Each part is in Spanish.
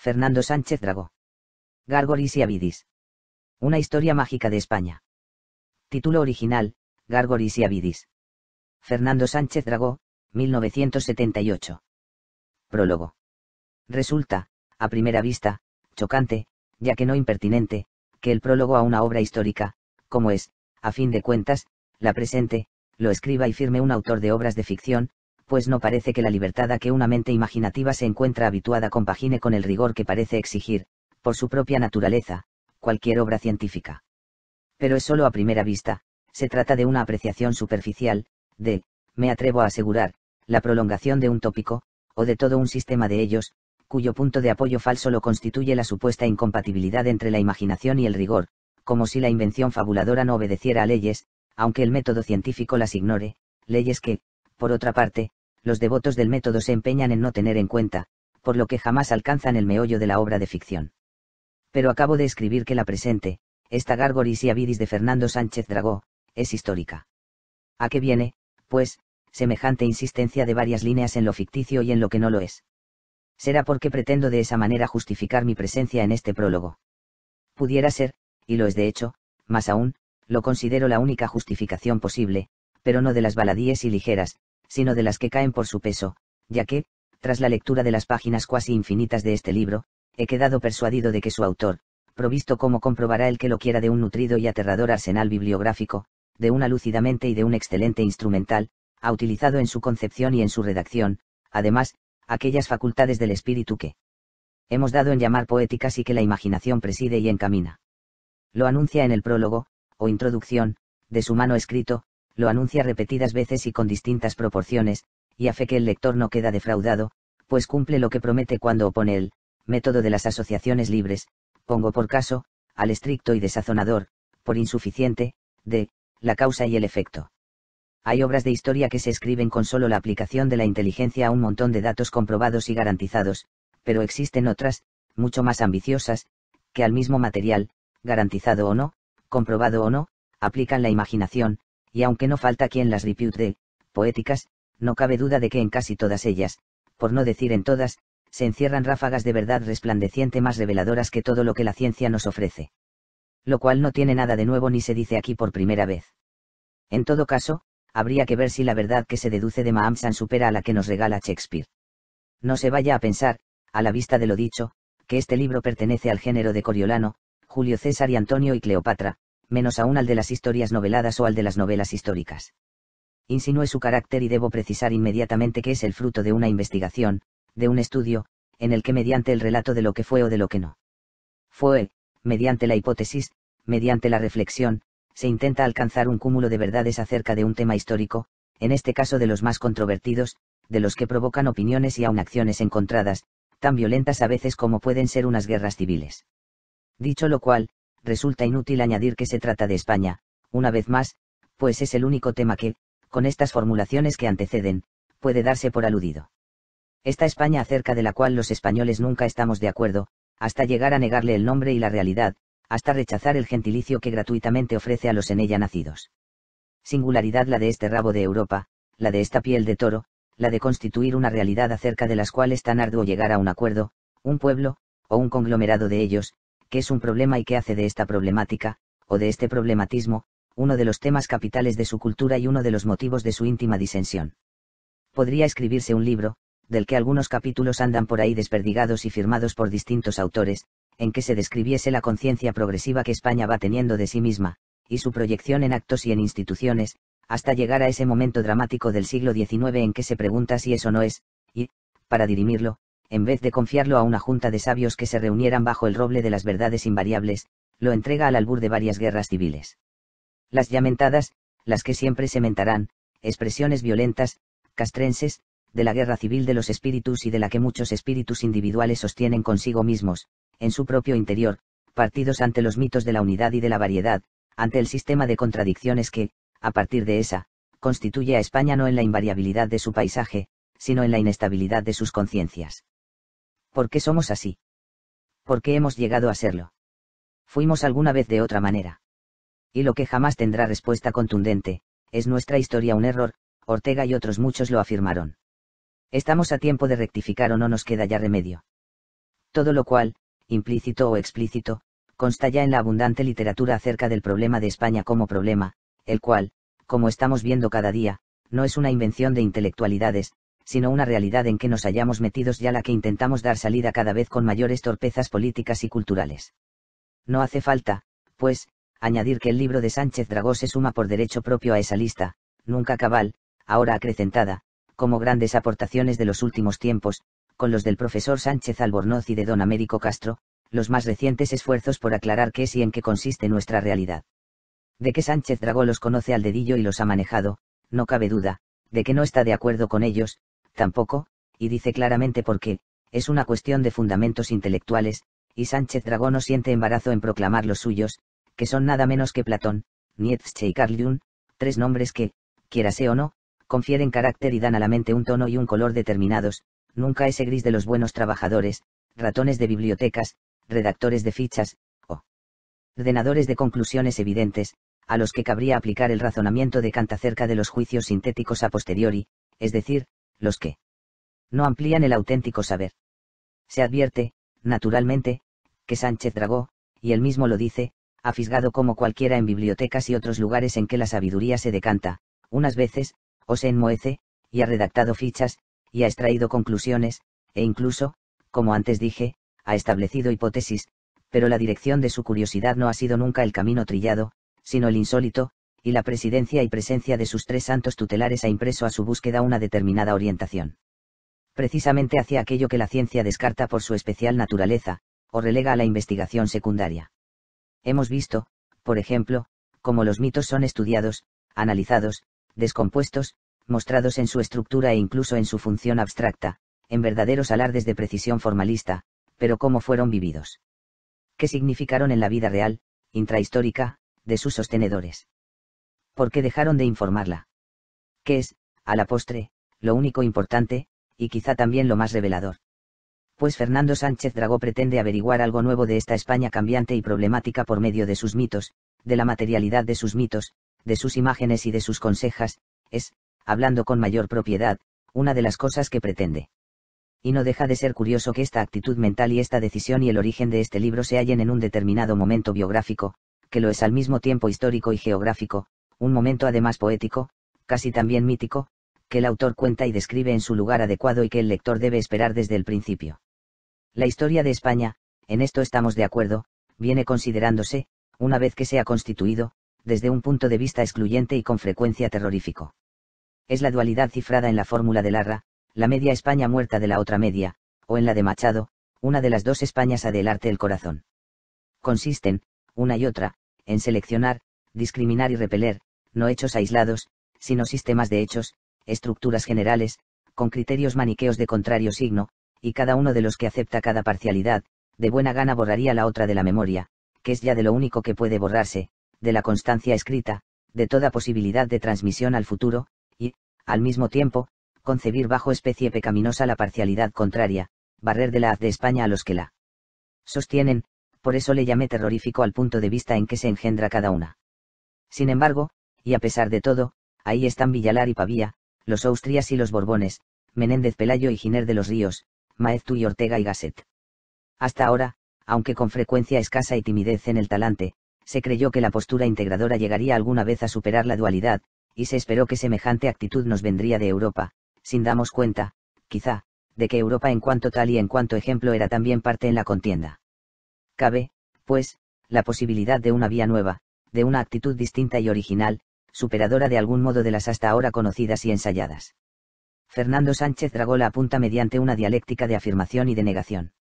Fernando Sánchez Dragó. Gargoris y Abidis, Una historia mágica de España. Título original, Gargoris y Avidis. Fernando Sánchez Dragó, 1978. Prólogo. Resulta, a primera vista, chocante, ya que no impertinente, que el prólogo a una obra histórica, como es, a fin de cuentas, la presente, lo escriba y firme un autor de obras de ficción, pues no parece que la libertad a que una mente imaginativa se encuentra habituada compagine con el rigor que parece exigir, por su propia naturaleza, cualquier obra científica. Pero es solo a primera vista, se trata de una apreciación superficial, de, me atrevo a asegurar, la prolongación de un tópico, o de todo un sistema de ellos, cuyo punto de apoyo falso lo constituye la supuesta incompatibilidad entre la imaginación y el rigor, como si la invención fabuladora no obedeciera a leyes, aunque el método científico las ignore, leyes que, por otra parte, los devotos del método se empeñan en no tener en cuenta, por lo que jamás alcanzan el meollo de la obra de ficción. Pero acabo de escribir que la presente, esta Gargoris y Avidis de Fernando Sánchez Dragó, es histórica. ¿A qué viene, pues, semejante insistencia de varias líneas en lo ficticio y en lo que no lo es? Será porque pretendo de esa manera justificar mi presencia en este prólogo. Pudiera ser, y lo es de hecho, más aún, lo considero la única justificación posible, pero no de las baladíes y ligeras, sino de las que caen por su peso, ya que, tras la lectura de las páginas cuasi infinitas de este libro, he quedado persuadido de que su autor, provisto como comprobará el que lo quiera de un nutrido y aterrador arsenal bibliográfico, de una lúcida y de un excelente instrumental, ha utilizado en su concepción y en su redacción, además, aquellas facultades del espíritu que hemos dado en llamar poéticas y que la imaginación preside y encamina. Lo anuncia en el prólogo, o introducción, de su mano escrito, lo anuncia repetidas veces y con distintas proporciones, y a fe que el lector no queda defraudado, pues cumple lo que promete cuando opone el método de las asociaciones libres, pongo por caso, al estricto y desazonador, por insuficiente, de la causa y el efecto. Hay obras de historia que se escriben con solo la aplicación de la inteligencia a un montón de datos comprobados y garantizados, pero existen otras, mucho más ambiciosas, que al mismo material, garantizado o no, comprobado o no, aplican la imaginación, y aunque no falta quien las repute de poéticas, no cabe duda de que en casi todas ellas, por no decir en todas, se encierran ráfagas de verdad resplandeciente más reveladoras que todo lo que la ciencia nos ofrece. Lo cual no tiene nada de nuevo ni se dice aquí por primera vez. En todo caso, habría que ver si la verdad que se deduce de Mahamsan supera a la que nos regala Shakespeare. No se vaya a pensar, a la vista de lo dicho, que este libro pertenece al género de Coriolano, Julio César y Antonio y Cleopatra, menos aún al de las historias noveladas o al de las novelas históricas. Insinué su carácter y debo precisar inmediatamente que es el fruto de una investigación, de un estudio, en el que mediante el relato de lo que fue o de lo que no. Fue, mediante la hipótesis, mediante la reflexión, se intenta alcanzar un cúmulo de verdades acerca de un tema histórico, en este caso de los más controvertidos, de los que provocan opiniones y aun acciones encontradas, tan violentas a veces como pueden ser unas guerras civiles. Dicho lo cual, resulta inútil añadir que se trata de España, una vez más, pues es el único tema que, con estas formulaciones que anteceden, puede darse por aludido. Esta España acerca de la cual los españoles nunca estamos de acuerdo, hasta llegar a negarle el nombre y la realidad, hasta rechazar el gentilicio que gratuitamente ofrece a los en ella nacidos. Singularidad la de este rabo de Europa, la de esta piel de toro, la de constituir una realidad acerca de las cuales tan arduo llegar a un acuerdo, un pueblo, o un conglomerado de ellos, qué es un problema y qué hace de esta problemática, o de este problematismo, uno de los temas capitales de su cultura y uno de los motivos de su íntima disensión. Podría escribirse un libro, del que algunos capítulos andan por ahí desperdigados y firmados por distintos autores, en que se describiese la conciencia progresiva que España va teniendo de sí misma, y su proyección en actos y en instituciones, hasta llegar a ese momento dramático del siglo XIX en que se pregunta si eso no es, y, para dirimirlo, en vez de confiarlo a una junta de sabios que se reunieran bajo el roble de las verdades invariables, lo entrega al albur de varias guerras civiles. Las llamentadas, las que siempre mentarán, expresiones violentas, castrenses, de la guerra civil de los espíritus y de la que muchos espíritus individuales sostienen consigo mismos, en su propio interior, partidos ante los mitos de la unidad y de la variedad, ante el sistema de contradicciones que, a partir de esa, constituye a España no en la invariabilidad de su paisaje, sino en la inestabilidad de sus conciencias. ¿Por qué somos así? ¿Por qué hemos llegado a serlo? Fuimos alguna vez de otra manera. Y lo que jamás tendrá respuesta contundente, es nuestra historia un error, Ortega y otros muchos lo afirmaron. Estamos a tiempo de rectificar o no nos queda ya remedio. Todo lo cual, implícito o explícito, consta ya en la abundante literatura acerca del problema de España como problema, el cual, como estamos viendo cada día, no es una invención de intelectualidades, sino una realidad en que nos hayamos metidos ya la que intentamos dar salida cada vez con mayores torpezas políticas y culturales. No hace falta, pues, añadir que el libro de Sánchez Dragó se suma por derecho propio a esa lista, nunca cabal, ahora acrecentada, como grandes aportaciones de los últimos tiempos, con los del profesor Sánchez Albornoz y de don Américo Castro, los más recientes esfuerzos por aclarar qué es y en qué consiste nuestra realidad. De que Sánchez Dragó los conoce al dedillo y los ha manejado, no cabe duda, de que no está de acuerdo con ellos, tampoco, y dice claramente por qué, es una cuestión de fundamentos intelectuales, y Sánchez Dragón no siente embarazo en proclamar los suyos, que son nada menos que Platón, Nietzsche y Carl Jung, tres nombres que, quiera quierase o no, confieren carácter y dan a la mente un tono y un color determinados, nunca ese gris de los buenos trabajadores, ratones de bibliotecas, redactores de fichas, o ordenadores de conclusiones evidentes, a los que cabría aplicar el razonamiento de Kant acerca de los juicios sintéticos a posteriori, es decir, los que no amplían el auténtico saber. Se advierte, naturalmente, que Sánchez Dragó, y él mismo lo dice, ha fisgado como cualquiera en bibliotecas y otros lugares en que la sabiduría se decanta, unas veces, o se enmoece, y ha redactado fichas, y ha extraído conclusiones, e incluso, como antes dije, ha establecido hipótesis, pero la dirección de su curiosidad no ha sido nunca el camino trillado, sino el insólito, y la presidencia y presencia de sus tres santos tutelares ha impreso a su búsqueda una determinada orientación. Precisamente hacia aquello que la ciencia descarta por su especial naturaleza, o relega a la investigación secundaria. Hemos visto, por ejemplo, cómo los mitos son estudiados, analizados, descompuestos, mostrados en su estructura e incluso en su función abstracta, en verdaderos alardes de precisión formalista, pero cómo fueron vividos. ¿Qué significaron en la vida real, intrahistórica, de sus sostenedores? porque dejaron de informarla. Que es, a la postre, lo único importante, y quizá también lo más revelador. Pues Fernando Sánchez Dragó pretende averiguar algo nuevo de esta España cambiante y problemática por medio de sus mitos, de la materialidad de sus mitos, de sus imágenes y de sus consejas, es, hablando con mayor propiedad, una de las cosas que pretende. Y no deja de ser curioso que esta actitud mental y esta decisión y el origen de este libro se hallen en un determinado momento biográfico, que lo es al mismo tiempo histórico y geográfico, un momento además poético, casi también mítico, que el autor cuenta y describe en su lugar adecuado y que el lector debe esperar desde el principio. La historia de España, en esto estamos de acuerdo, viene considerándose, una vez que se ha constituido, desde un punto de vista excluyente y con frecuencia terrorífico. Es la dualidad cifrada en la fórmula de Larra, la media España muerta de la otra media, o en la de Machado, una de las dos Españas a arte el corazón. Consisten, una y otra, en seleccionar, discriminar y repeler, no hechos aislados, sino sistemas de hechos, estructuras generales, con criterios maniqueos de contrario signo, y cada uno de los que acepta cada parcialidad, de buena gana borraría la otra de la memoria, que es ya de lo único que puede borrarse, de la constancia escrita, de toda posibilidad de transmisión al futuro, y, al mismo tiempo, concebir bajo especie pecaminosa la parcialidad contraria, barrer de la haz de España a los que la sostienen, por eso le llamé terrorífico al punto de vista en que se engendra cada una. Sin embargo, y a pesar de todo, ahí están Villalar y Pavía, los Austrias y los Borbones, Menéndez Pelayo y Giner de los Ríos, Maeztu y Ortega y Gasset. Hasta ahora, aunque con frecuencia escasa y timidez en el talante, se creyó que la postura integradora llegaría alguna vez a superar la dualidad, y se esperó que semejante actitud nos vendría de Europa, sin damos cuenta, quizá, de que Europa en cuanto tal y en cuanto ejemplo era también parte en la contienda. Cabe, pues, la posibilidad de una vía nueva, de una actitud distinta y original, superadora de algún modo de las hasta ahora conocidas y ensayadas. Fernando Sánchez la apunta mediante una dialéctica de afirmación y de negación.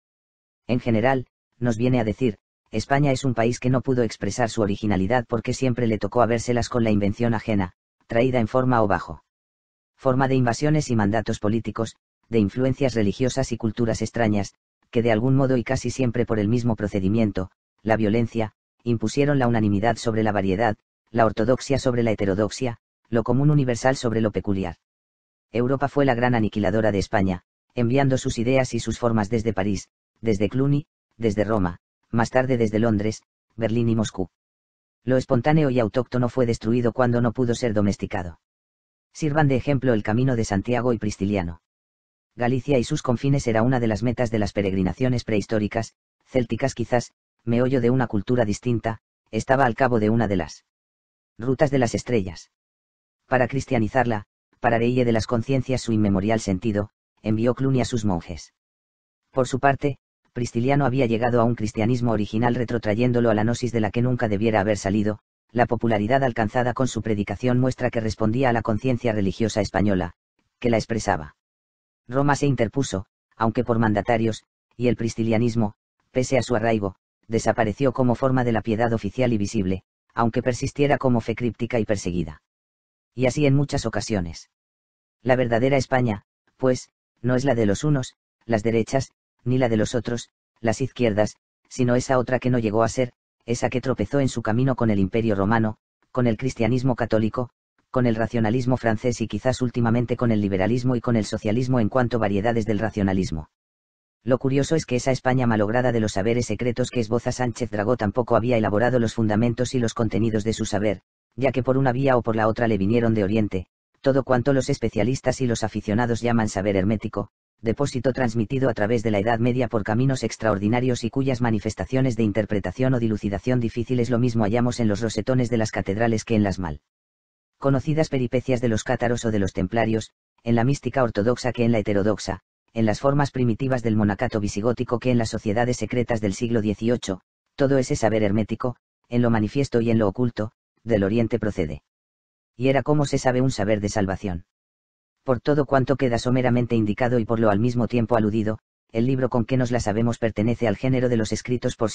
En general, nos viene a decir, España es un país que no pudo expresar su originalidad porque siempre le tocó habérselas con la invención ajena, traída en forma o bajo. Forma de invasiones y mandatos políticos, de influencias religiosas y culturas extrañas, que de algún modo y casi siempre por el mismo procedimiento, la violencia, impusieron la unanimidad sobre la variedad, la ortodoxia sobre la heterodoxia, lo común universal sobre lo peculiar. Europa fue la gran aniquiladora de España, enviando sus ideas y sus formas desde París, desde Cluny, desde Roma, más tarde desde Londres, Berlín y Moscú. Lo espontáneo y autóctono fue destruido cuando no pudo ser domesticado. Sirvan de ejemplo el camino de Santiago y Pristiliano. Galicia y sus confines era una de las metas de las peregrinaciones prehistóricas, célticas quizás, meollo de una cultura distinta, estaba al cabo de una de las Rutas de las Estrellas. Para cristianizarla, para reír de las conciencias su inmemorial sentido, envió Cluny a sus monjes. Por su parte, Pristiliano había llegado a un cristianismo original retrotrayéndolo a la gnosis de la que nunca debiera haber salido, la popularidad alcanzada con su predicación muestra que respondía a la conciencia religiosa española, que la expresaba. Roma se interpuso, aunque por mandatarios, y el pristilianismo, pese a su arraigo, desapareció como forma de la piedad oficial y visible, aunque persistiera como fe críptica y perseguida. Y así en muchas ocasiones. La verdadera España, pues, no es la de los unos, las derechas, ni la de los otros, las izquierdas, sino esa otra que no llegó a ser, esa que tropezó en su camino con el Imperio Romano, con el cristianismo católico, con el racionalismo francés y quizás últimamente con el liberalismo y con el socialismo en cuanto variedades del racionalismo. Lo curioso es que esa España malograda de los saberes secretos que esboza Sánchez Dragó tampoco había elaborado los fundamentos y los contenidos de su saber, ya que por una vía o por la otra le vinieron de Oriente, todo cuanto los especialistas y los aficionados llaman saber hermético, depósito transmitido a través de la Edad Media por caminos extraordinarios y cuyas manifestaciones de interpretación o dilucidación difíciles lo mismo hallamos en los rosetones de las catedrales que en las mal conocidas peripecias de los cátaros o de los templarios, en la mística ortodoxa que en la heterodoxa, en las formas primitivas del monacato visigótico que en las sociedades secretas del siglo XVIII, todo ese saber hermético, en lo manifiesto y en lo oculto, del Oriente procede. Y era como se sabe un saber de salvación. Por todo cuanto queda someramente indicado y por lo al mismo tiempo aludido, el libro con que nos la sabemos pertenece al género de los escritos por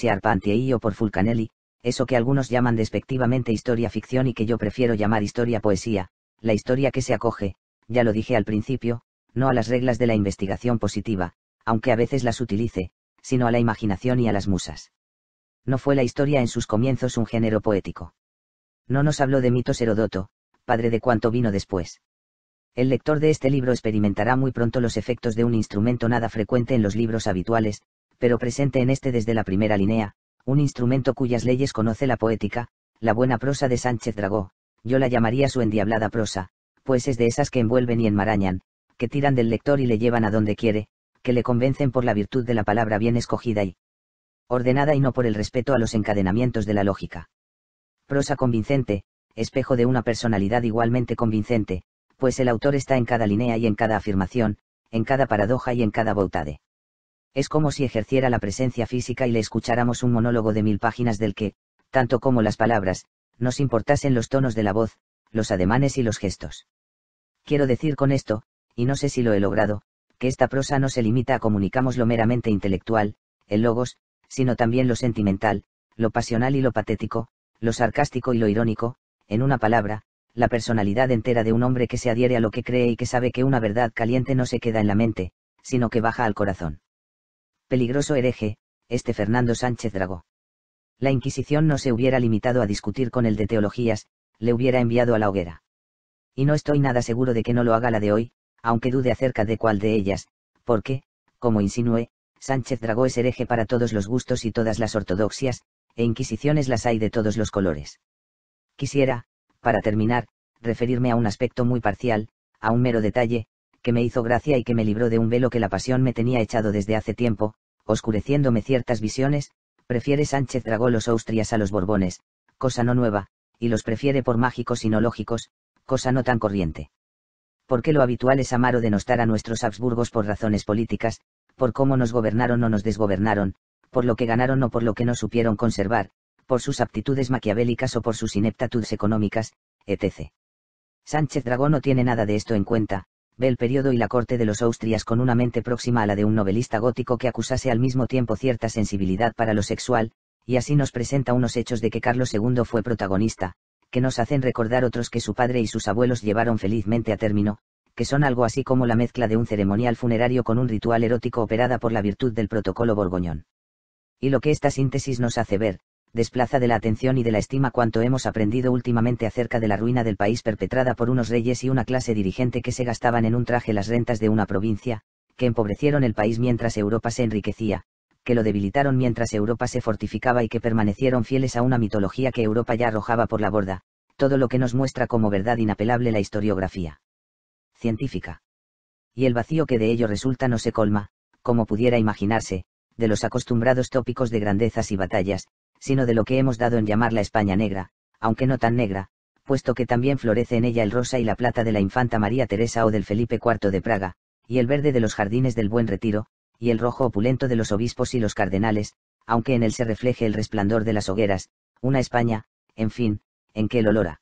y o por Fulcanelli, eso que algunos llaman despectivamente historia ficción y que yo prefiero llamar historia poesía, la historia que se acoge, ya lo dije al principio, no a las reglas de la investigación positiva, aunque a veces las utilice, sino a la imaginación y a las musas. No fue la historia en sus comienzos un género poético. No nos habló de mitos Herodoto, padre de cuanto vino después. El lector de este libro experimentará muy pronto los efectos de un instrumento nada frecuente en los libros habituales, pero presente en este desde la primera línea, un instrumento cuyas leyes conoce la poética, la buena prosa de Sánchez Dragó, yo la llamaría su endiablada prosa, pues es de esas que envuelven y enmarañan, que tiran del lector y le llevan a donde quiere, que le convencen por la virtud de la palabra bien escogida y ordenada y no por el respeto a los encadenamientos de la lógica. Prosa convincente, espejo de una personalidad igualmente convincente, pues el autor está en cada línea y en cada afirmación, en cada paradoja y en cada boutade. Es como si ejerciera la presencia física y le escucháramos un monólogo de mil páginas del que, tanto como las palabras, nos importasen los tonos de la voz, los ademanes y los gestos. Quiero decir con esto, y no sé si lo he logrado, que esta prosa no se limita a comunicamos lo meramente intelectual, el logos, sino también lo sentimental, lo pasional y lo patético, lo sarcástico y lo irónico, en una palabra, la personalidad entera de un hombre que se adhiere a lo que cree y que sabe que una verdad caliente no se queda en la mente, sino que baja al corazón. Peligroso hereje, este Fernando Sánchez Dragó. La Inquisición no se hubiera limitado a discutir con el de teologías, le hubiera enviado a la hoguera. Y no estoy nada seguro de que no lo haga la de hoy, aunque dude acerca de cuál de ellas, porque, como insinué, Sánchez Dragó es hereje para todos los gustos y todas las ortodoxias, e inquisiciones las hay de todos los colores. Quisiera, para terminar, referirme a un aspecto muy parcial, a un mero detalle, que me hizo gracia y que me libró de un velo que la pasión me tenía echado desde hace tiempo, oscureciéndome ciertas visiones, prefiere Sánchez Dragó los Austrias a los Borbones, cosa no nueva, y los prefiere por mágicos y no lógicos, cosa no tan corriente porque lo habitual es amar o denostar a nuestros Habsburgos por razones políticas, por cómo nos gobernaron o nos desgobernaron, por lo que ganaron o por lo que no supieron conservar, por sus aptitudes maquiavélicas o por sus ineptitudes económicas, etc. Sánchez Dragón no tiene nada de esto en cuenta, ve el periodo y la corte de los Austrias con una mente próxima a la de un novelista gótico que acusase al mismo tiempo cierta sensibilidad para lo sexual, y así nos presenta unos hechos de que Carlos II fue protagonista, que nos hacen recordar otros que su padre y sus abuelos llevaron felizmente a término, que son algo así como la mezcla de un ceremonial funerario con un ritual erótico operada por la virtud del protocolo borgoñón. Y lo que esta síntesis nos hace ver, desplaza de la atención y de la estima cuanto hemos aprendido últimamente acerca de la ruina del país perpetrada por unos reyes y una clase dirigente que se gastaban en un traje las rentas de una provincia, que empobrecieron el país mientras Europa se enriquecía, que lo debilitaron mientras Europa se fortificaba y que permanecieron fieles a una mitología que Europa ya arrojaba por la borda, todo lo que nos muestra como verdad inapelable la historiografía científica. Y el vacío que de ello resulta no se colma, como pudiera imaginarse, de los acostumbrados tópicos de grandezas y batallas, sino de lo que hemos dado en llamar la España negra, aunque no tan negra, puesto que también florece en ella el rosa y la plata de la infanta María Teresa o del Felipe IV de Praga, y el verde de los jardines del Buen Retiro, y el rojo opulento de los obispos y los cardenales, aunque en él se refleje el resplandor de las hogueras, una España, en fin, en que el olor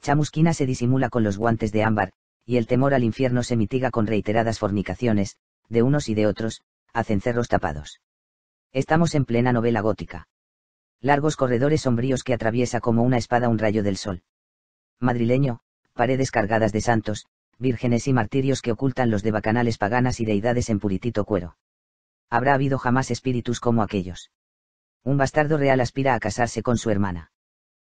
chamusquina se disimula con los guantes de ámbar, y el temor al infierno se mitiga con reiteradas fornicaciones, de unos y de otros, a cencerros tapados. Estamos en plena novela gótica. Largos corredores sombríos que atraviesa como una espada un rayo del sol. Madrileño, paredes cargadas de santos, vírgenes y martirios que ocultan los de paganas y deidades en puritito cuero. Habrá habido jamás espíritus como aquellos. Un bastardo real aspira a casarse con su hermana.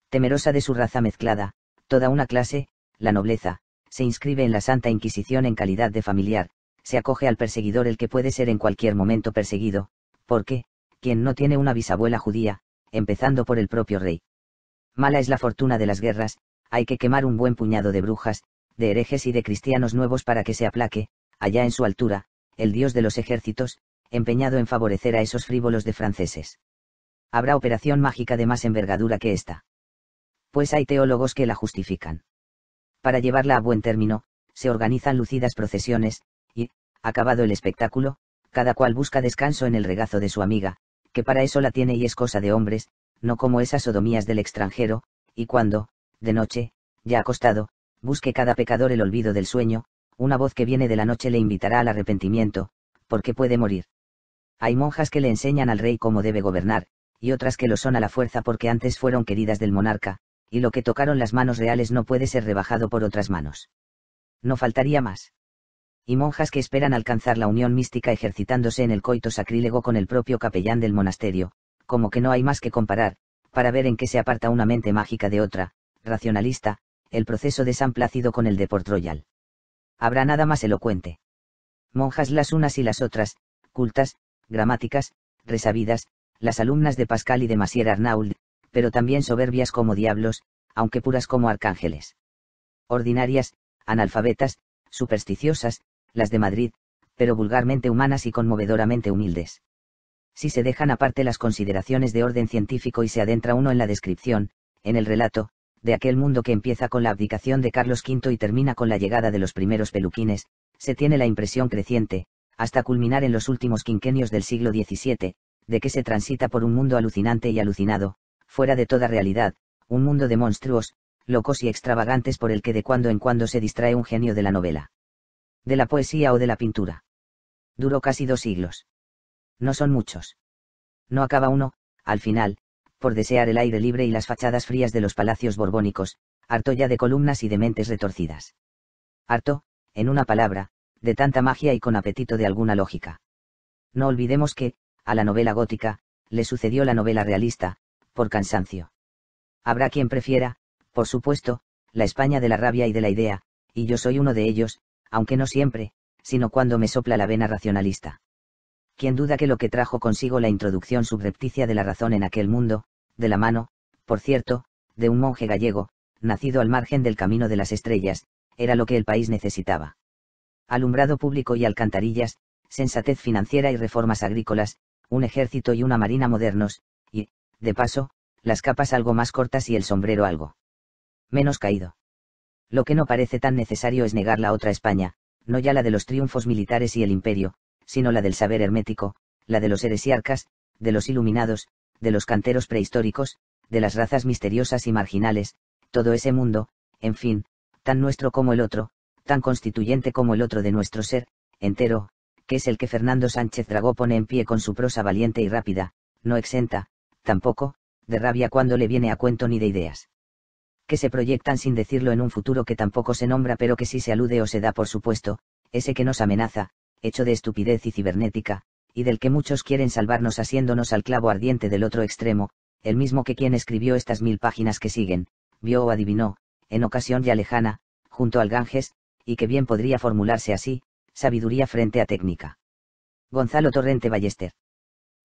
Temerosa de su raza mezclada, toda una clase, la nobleza, se inscribe en la Santa Inquisición en calidad de familiar, se acoge al perseguidor el que puede ser en cualquier momento perseguido, porque, quien no tiene una bisabuela judía, empezando por el propio rey. Mala es la fortuna de las guerras, hay que quemar un buen puñado de brujas, de herejes y de cristianos nuevos para que se aplaque, allá en su altura, el Dios de los ejércitos, empeñado en favorecer a esos frívolos de franceses. Habrá operación mágica de más envergadura que esta. Pues hay teólogos que la justifican. Para llevarla a buen término, se organizan lucidas procesiones, y, acabado el espectáculo, cada cual busca descanso en el regazo de su amiga, que para eso la tiene y es cosa de hombres, no como esas sodomías del extranjero, y cuando, de noche, ya acostado, Busque cada pecador el olvido del sueño, una voz que viene de la noche le invitará al arrepentimiento, porque puede morir. Hay monjas que le enseñan al rey cómo debe gobernar, y otras que lo son a la fuerza porque antes fueron queridas del monarca, y lo que tocaron las manos reales no puede ser rebajado por otras manos. No faltaría más. Y monjas que esperan alcanzar la unión mística ejercitándose en el coito sacrílego con el propio capellán del monasterio, como que no hay más que comparar, para ver en qué se aparta una mente mágica de otra, racionalista, el proceso de San Plácido con el de Port Royal. Habrá nada más elocuente. Monjas las unas y las otras, cultas, gramáticas, resabidas, las alumnas de Pascal y de Masier Arnauld, pero también soberbias como diablos, aunque puras como arcángeles. Ordinarias, analfabetas, supersticiosas, las de Madrid, pero vulgarmente humanas y conmovedoramente humildes. Si se dejan aparte las consideraciones de orden científico y se adentra uno en la descripción, en el relato, de aquel mundo que empieza con la abdicación de Carlos V y termina con la llegada de los primeros peluquines, se tiene la impresión creciente, hasta culminar en los últimos quinquenios del siglo XVII, de que se transita por un mundo alucinante y alucinado, fuera de toda realidad, un mundo de monstruos, locos y extravagantes por el que de cuando en cuando se distrae un genio de la novela. De la poesía o de la pintura. Duró casi dos siglos. No son muchos. No acaba uno, al final, por desear el aire libre y las fachadas frías de los palacios borbónicos, harto ya de columnas y de mentes retorcidas. Harto, en una palabra, de tanta magia y con apetito de alguna lógica. No olvidemos que, a la novela gótica, le sucedió la novela realista, por cansancio. Habrá quien prefiera, por supuesto, la España de la rabia y de la idea, y yo soy uno de ellos, aunque no siempre, sino cuando me sopla la vena racionalista. Quien duda que lo que trajo consigo la introducción subrepticia de la razón en aquel mundo, de la mano, por cierto, de un monje gallego, nacido al margen del camino de las estrellas, era lo que el país necesitaba. Alumbrado público y alcantarillas, sensatez financiera y reformas agrícolas, un ejército y una marina modernos, y, de paso, las capas algo más cortas y el sombrero algo menos caído. Lo que no parece tan necesario es negar la otra España, no ya la de los triunfos militares y el imperio, sino la del saber hermético, la de los heresiarcas, de los iluminados, de los canteros prehistóricos, de las razas misteriosas y marginales, todo ese mundo, en fin, tan nuestro como el otro, tan constituyente como el otro de nuestro ser, entero, que es el que Fernando Sánchez Dragó pone en pie con su prosa valiente y rápida, no exenta, tampoco, de rabia cuando le viene a cuento ni de ideas. Que se proyectan sin decirlo en un futuro que tampoco se nombra pero que sí se alude o se da por supuesto, ese que nos amenaza, hecho de estupidez y cibernética, y del que muchos quieren salvarnos asiéndonos al clavo ardiente del otro extremo, el mismo que quien escribió estas mil páginas que siguen, vio o adivinó, en ocasión ya lejana, junto al Ganges, y que bien podría formularse así, sabiduría frente a técnica. Gonzalo Torrente Ballester.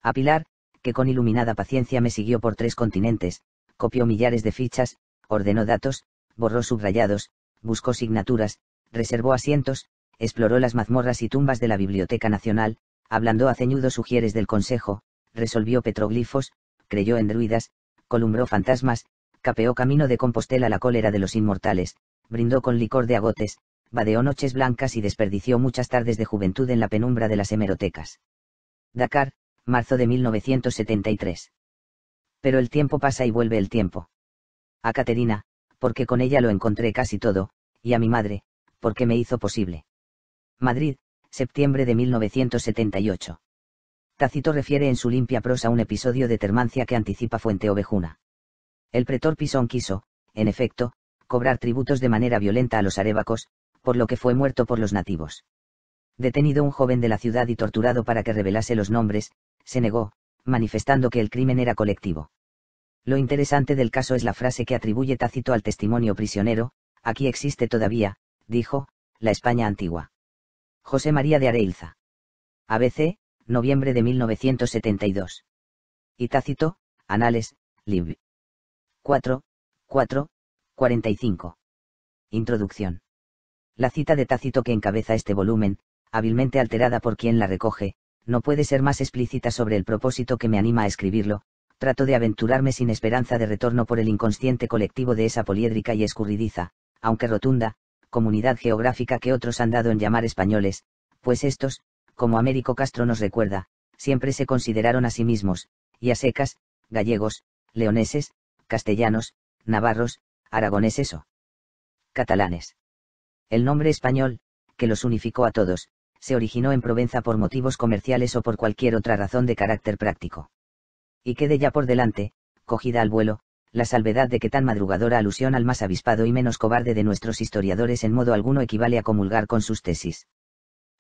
A Pilar, que con iluminada paciencia me siguió por tres continentes, copió millares de fichas, ordenó datos, borró subrayados, buscó signaturas, reservó asientos, exploró las mazmorras y tumbas de la Biblioteca Nacional, hablando a ceñudos sugieres del consejo, resolvió petroglifos, creyó en druidas, columbró fantasmas, capeó camino de Compostela la cólera de los inmortales, brindó con licor de agotes, vadeó noches blancas y desperdició muchas tardes de juventud en la penumbra de las hemerotecas. Dakar, marzo de 1973. Pero el tiempo pasa y vuelve el tiempo. A Caterina, porque con ella lo encontré casi todo, y a mi madre, porque me hizo posible. Madrid, septiembre de 1978. Tácito refiere en su limpia prosa un episodio de termancia que anticipa Fuente Ovejuna. El pretor Pisón quiso, en efecto, cobrar tributos de manera violenta a los arébacos, por lo que fue muerto por los nativos. Detenido un joven de la ciudad y torturado para que revelase los nombres, se negó, manifestando que el crimen era colectivo. Lo interesante del caso es la frase que atribuye Tácito al testimonio prisionero, aquí existe todavía, dijo, la España antigua. José María de Areilza. ABC, noviembre de 1972. Y Tácito, Anales, Lib. 4, 4, 45. Introducción. La cita de Tácito que encabeza este volumen, hábilmente alterada por quien la recoge, no puede ser más explícita sobre el propósito que me anima a escribirlo, trato de aventurarme sin esperanza de retorno por el inconsciente colectivo de esa poliédrica y escurridiza, aunque rotunda, comunidad geográfica que otros han dado en llamar españoles, pues estos, como Américo Castro nos recuerda, siempre se consideraron a sí mismos, y a secas, gallegos, leoneses, castellanos, navarros, aragoneses o catalanes. El nombre español, que los unificó a todos, se originó en Provenza por motivos comerciales o por cualquier otra razón de carácter práctico. Y quede ya por delante, cogida al vuelo, la salvedad de que tan madrugadora alusión al más avispado y menos cobarde de nuestros historiadores en modo alguno equivale a comulgar con sus tesis.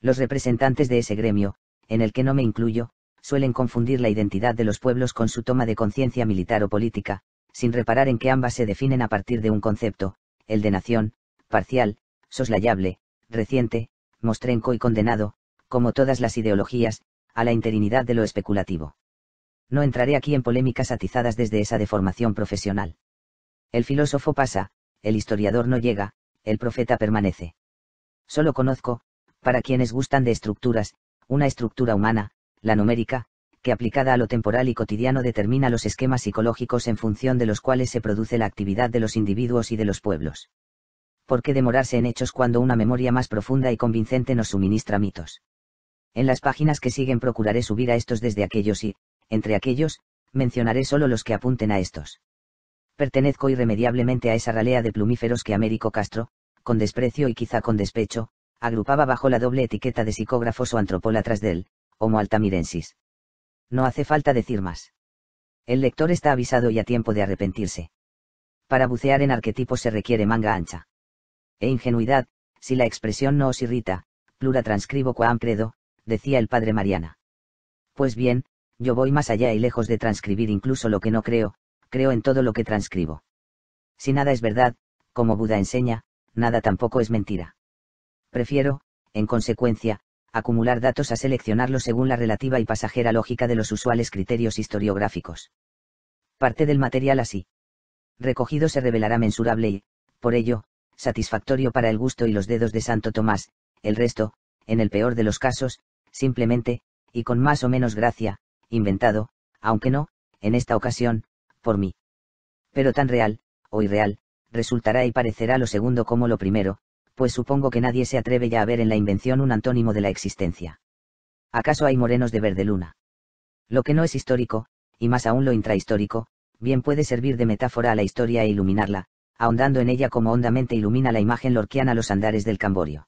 Los representantes de ese gremio, en el que no me incluyo, suelen confundir la identidad de los pueblos con su toma de conciencia militar o política, sin reparar en que ambas se definen a partir de un concepto, el de nación, parcial, soslayable, reciente, mostrenco y condenado, como todas las ideologías, a la interinidad de lo especulativo. No entraré aquí en polémicas atizadas desde esa deformación profesional. El filósofo pasa, el historiador no llega, el profeta permanece. Solo conozco, para quienes gustan de estructuras, una estructura humana, la numérica, que aplicada a lo temporal y cotidiano determina los esquemas psicológicos en función de los cuales se produce la actividad de los individuos y de los pueblos. ¿Por qué demorarse en hechos cuando una memoria más profunda y convincente nos suministra mitos? En las páginas que siguen procuraré subir a estos desde aquellos y, entre aquellos, mencionaré solo los que apunten a estos. Pertenezco irremediablemente a esa ralea de plumíferos que Américo Castro, con desprecio y quizá con despecho, agrupaba bajo la doble etiqueta de psicógrafos o antropólatras él, Homo altamirensis. No hace falta decir más. El lector está avisado y a tiempo de arrepentirse. Para bucear en arquetipos se requiere manga ancha. E ingenuidad, si la expresión no os irrita, plura transcribo quam credo, decía el padre Mariana. Pues bien, yo voy más allá y lejos de transcribir incluso lo que no creo, creo en todo lo que transcribo. Si nada es verdad, como Buda enseña, nada tampoco es mentira. Prefiero, en consecuencia, acumular datos a seleccionarlos según la relativa y pasajera lógica de los usuales criterios historiográficos. Parte del material así. Recogido se revelará mensurable y, por ello, satisfactorio para el gusto y los dedos de Santo Tomás, el resto, en el peor de los casos, simplemente, y con más o menos gracia, inventado, aunque no, en esta ocasión, por mí. Pero tan real, o irreal, resultará y parecerá lo segundo como lo primero, pues supongo que nadie se atreve ya a ver en la invención un antónimo de la existencia. ¿Acaso hay morenos de verde luna? Lo que no es histórico, y más aún lo intrahistórico, bien puede servir de metáfora a la historia e iluminarla, ahondando en ella como hondamente ilumina la imagen lorquiana los andares del Camborio.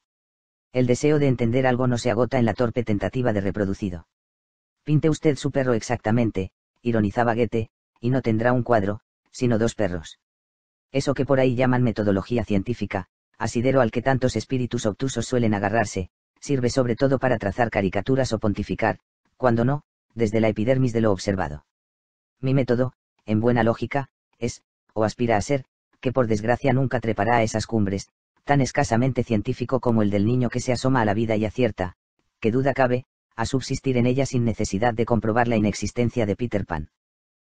El deseo de entender algo no se agota en la torpe tentativa de reproducido. Pinte usted su perro exactamente, ironizaba Goethe, y no tendrá un cuadro, sino dos perros. Eso que por ahí llaman metodología científica, asidero al que tantos espíritus obtusos suelen agarrarse, sirve sobre todo para trazar caricaturas o pontificar, cuando no, desde la epidermis de lo observado. Mi método, en buena lógica, es, o aspira a ser, que por desgracia nunca trepará a esas cumbres, tan escasamente científico como el del niño que se asoma a la vida y acierta, que duda cabe, a subsistir en ella sin necesidad de comprobar la inexistencia de Peter Pan.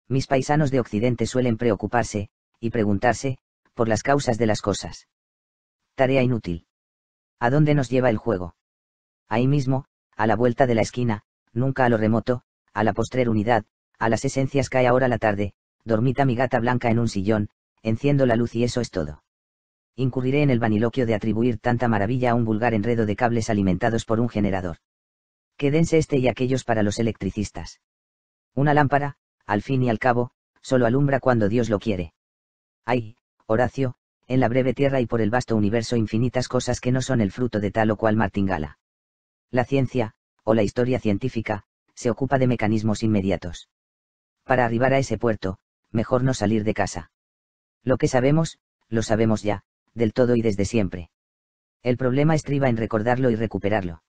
Mis paisanos de Occidente suelen preocuparse, y preguntarse, por las causas de las cosas. Tarea inútil. ¿A dónde nos lleva el juego? Ahí mismo, a la vuelta de la esquina, nunca a lo remoto, a la postrer unidad, a las esencias cae ahora la tarde, dormita mi gata blanca en un sillón, enciendo la luz y eso es todo. Incurriré en el vaniloquio de atribuir tanta maravilla a un vulgar enredo de cables alimentados por un generador quédense este y aquellos para los electricistas. Una lámpara, al fin y al cabo, solo alumbra cuando Dios lo quiere. Hay, Horacio, en la breve tierra y por el vasto universo infinitas cosas que no son el fruto de tal o cual martingala. La ciencia, o la historia científica, se ocupa de mecanismos inmediatos. Para arribar a ese puerto, mejor no salir de casa. Lo que sabemos, lo sabemos ya, del todo y desde siempre. El problema estriba en recordarlo y recuperarlo.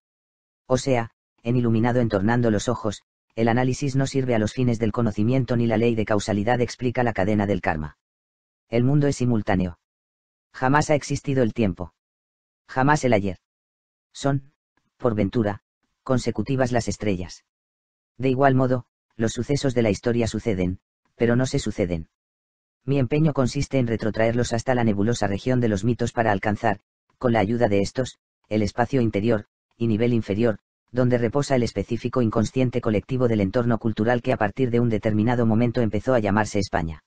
O sea, en iluminado entornando los ojos, el análisis no sirve a los fines del conocimiento ni la ley de causalidad explica la cadena del karma. El mundo es simultáneo. Jamás ha existido el tiempo. Jamás el ayer. Son, por ventura, consecutivas las estrellas. De igual modo, los sucesos de la historia suceden, pero no se suceden. Mi empeño consiste en retrotraerlos hasta la nebulosa región de los mitos para alcanzar, con la ayuda de estos, el espacio interior, y nivel inferior, donde reposa el específico inconsciente colectivo del entorno cultural que a partir de un determinado momento empezó a llamarse España.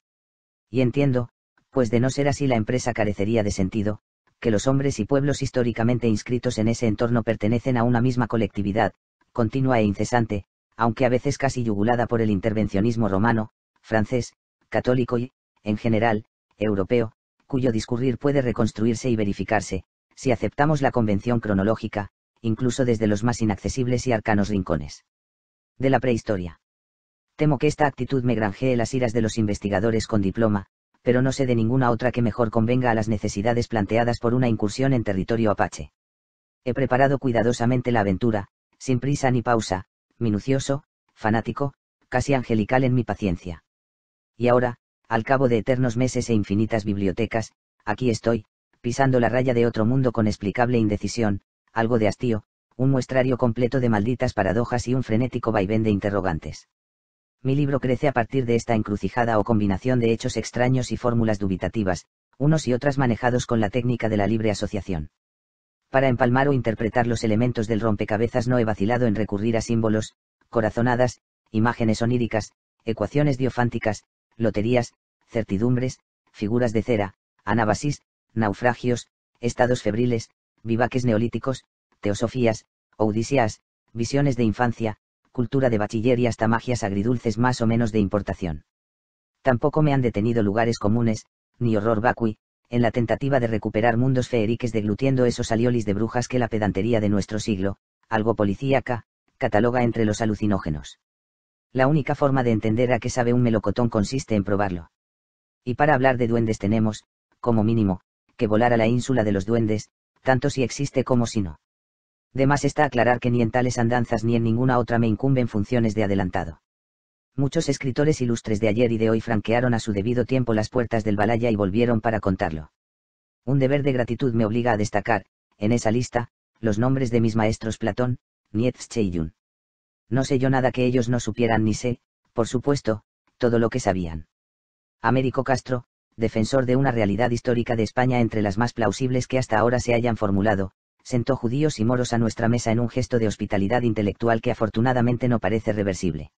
Y entiendo, pues de no ser así la empresa carecería de sentido, que los hombres y pueblos históricamente inscritos en ese entorno pertenecen a una misma colectividad, continua e incesante, aunque a veces casi yugulada por el intervencionismo romano, francés, católico y, en general, europeo, cuyo discurrir puede reconstruirse y verificarse, si aceptamos la convención cronológica, incluso desde los más inaccesibles y arcanos rincones. De la prehistoria. Temo que esta actitud me granjee las iras de los investigadores con diploma, pero no sé de ninguna otra que mejor convenga a las necesidades planteadas por una incursión en territorio apache. He preparado cuidadosamente la aventura, sin prisa ni pausa, minucioso, fanático, casi angelical en mi paciencia. Y ahora, al cabo de eternos meses e infinitas bibliotecas, aquí estoy, pisando la raya de otro mundo con explicable indecisión, algo de hastío, un muestrario completo de malditas paradojas y un frenético vaivén de interrogantes. Mi libro crece a partir de esta encrucijada o combinación de hechos extraños y fórmulas dubitativas, unos y otras manejados con la técnica de la libre asociación. Para empalmar o interpretar los elementos del rompecabezas no he vacilado en recurrir a símbolos, corazonadas, imágenes oníricas, ecuaciones diofánticas, loterías, certidumbres, figuras de cera, anabasis, naufragios, estados febriles, vivaques neolíticos, teosofías, odiseas, visiones de infancia, cultura de bachiller y hasta magias agridulces más o menos de importación. Tampoco me han detenido lugares comunes, ni horror vacui, en la tentativa de recuperar mundos feeriques deglutiendo esos aliolis de brujas que la pedantería de nuestro siglo, algo policíaca, cataloga entre los alucinógenos. La única forma de entender a qué sabe un melocotón consiste en probarlo. Y para hablar de duendes tenemos, como mínimo, que volar a la ínsula de los duendes, tanto si existe como si no. Demás está aclarar que ni en tales andanzas ni en ninguna otra me incumben funciones de adelantado. Muchos escritores ilustres de ayer y de hoy franquearon a su debido tiempo las puertas del Balaya y volvieron para contarlo. Un deber de gratitud me obliga a destacar, en esa lista, los nombres de mis maestros Platón, Nietzsche y Jung. No sé yo nada que ellos no supieran ni sé, por supuesto, todo lo que sabían. Américo Castro, defensor de una realidad histórica de España entre las más plausibles que hasta ahora se hayan formulado, sentó judíos y moros a nuestra mesa en un gesto de hospitalidad intelectual que afortunadamente no parece reversible.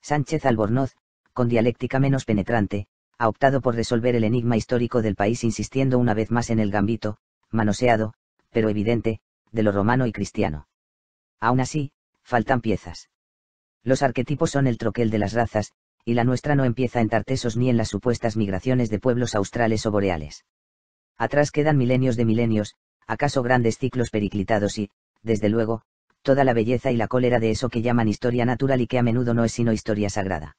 Sánchez Albornoz, con dialéctica menos penetrante, ha optado por resolver el enigma histórico del país insistiendo una vez más en el gambito, manoseado, pero evidente, de lo romano y cristiano. Aún así, faltan piezas. Los arquetipos son el troquel de las razas, y la nuestra no empieza en Tartesos ni en las supuestas migraciones de pueblos australes o boreales. Atrás quedan milenios de milenios, acaso grandes ciclos periclitados y, desde luego, toda la belleza y la cólera de eso que llaman historia natural y que a menudo no es sino historia sagrada.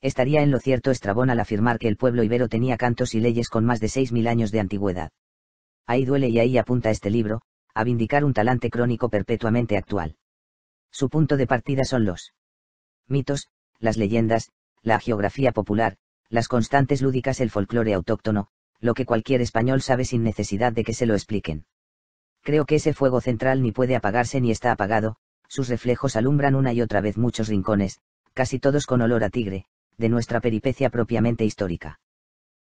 Estaría en lo cierto Estrabón al afirmar que el pueblo ibero tenía cantos y leyes con más de seis 6.000 años de antigüedad. Ahí duele y ahí apunta este libro, a vindicar un talante crónico perpetuamente actual. Su punto de partida son los mitos, las leyendas, la geografía popular, las constantes lúdicas, el folclore autóctono, lo que cualquier español sabe sin necesidad de que se lo expliquen. Creo que ese fuego central ni puede apagarse ni está apagado, sus reflejos alumbran una y otra vez muchos rincones, casi todos con olor a tigre, de nuestra peripecia propiamente histórica.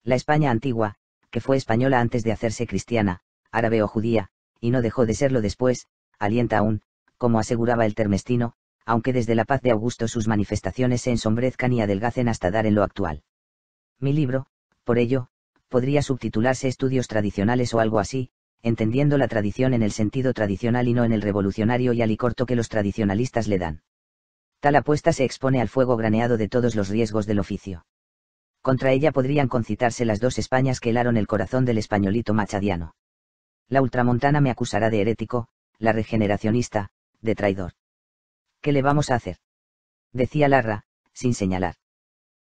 La España antigua, que fue española antes de hacerse cristiana, árabe o judía, y no dejó de serlo después, alienta aún, como aseguraba el termestino, aunque desde la paz de Augusto sus manifestaciones se ensombrezcan y adelgacen hasta dar en lo actual. Mi libro, por ello, podría subtitularse Estudios tradicionales o algo así, entendiendo la tradición en el sentido tradicional y no en el revolucionario y alicorto que los tradicionalistas le dan. Tal apuesta se expone al fuego graneado de todos los riesgos del oficio. Contra ella podrían concitarse las dos Españas que helaron el corazón del españolito machadiano. La ultramontana me acusará de herético, la regeneracionista, de traidor. ¿Qué le vamos a hacer? Decía Larra, sin señalar.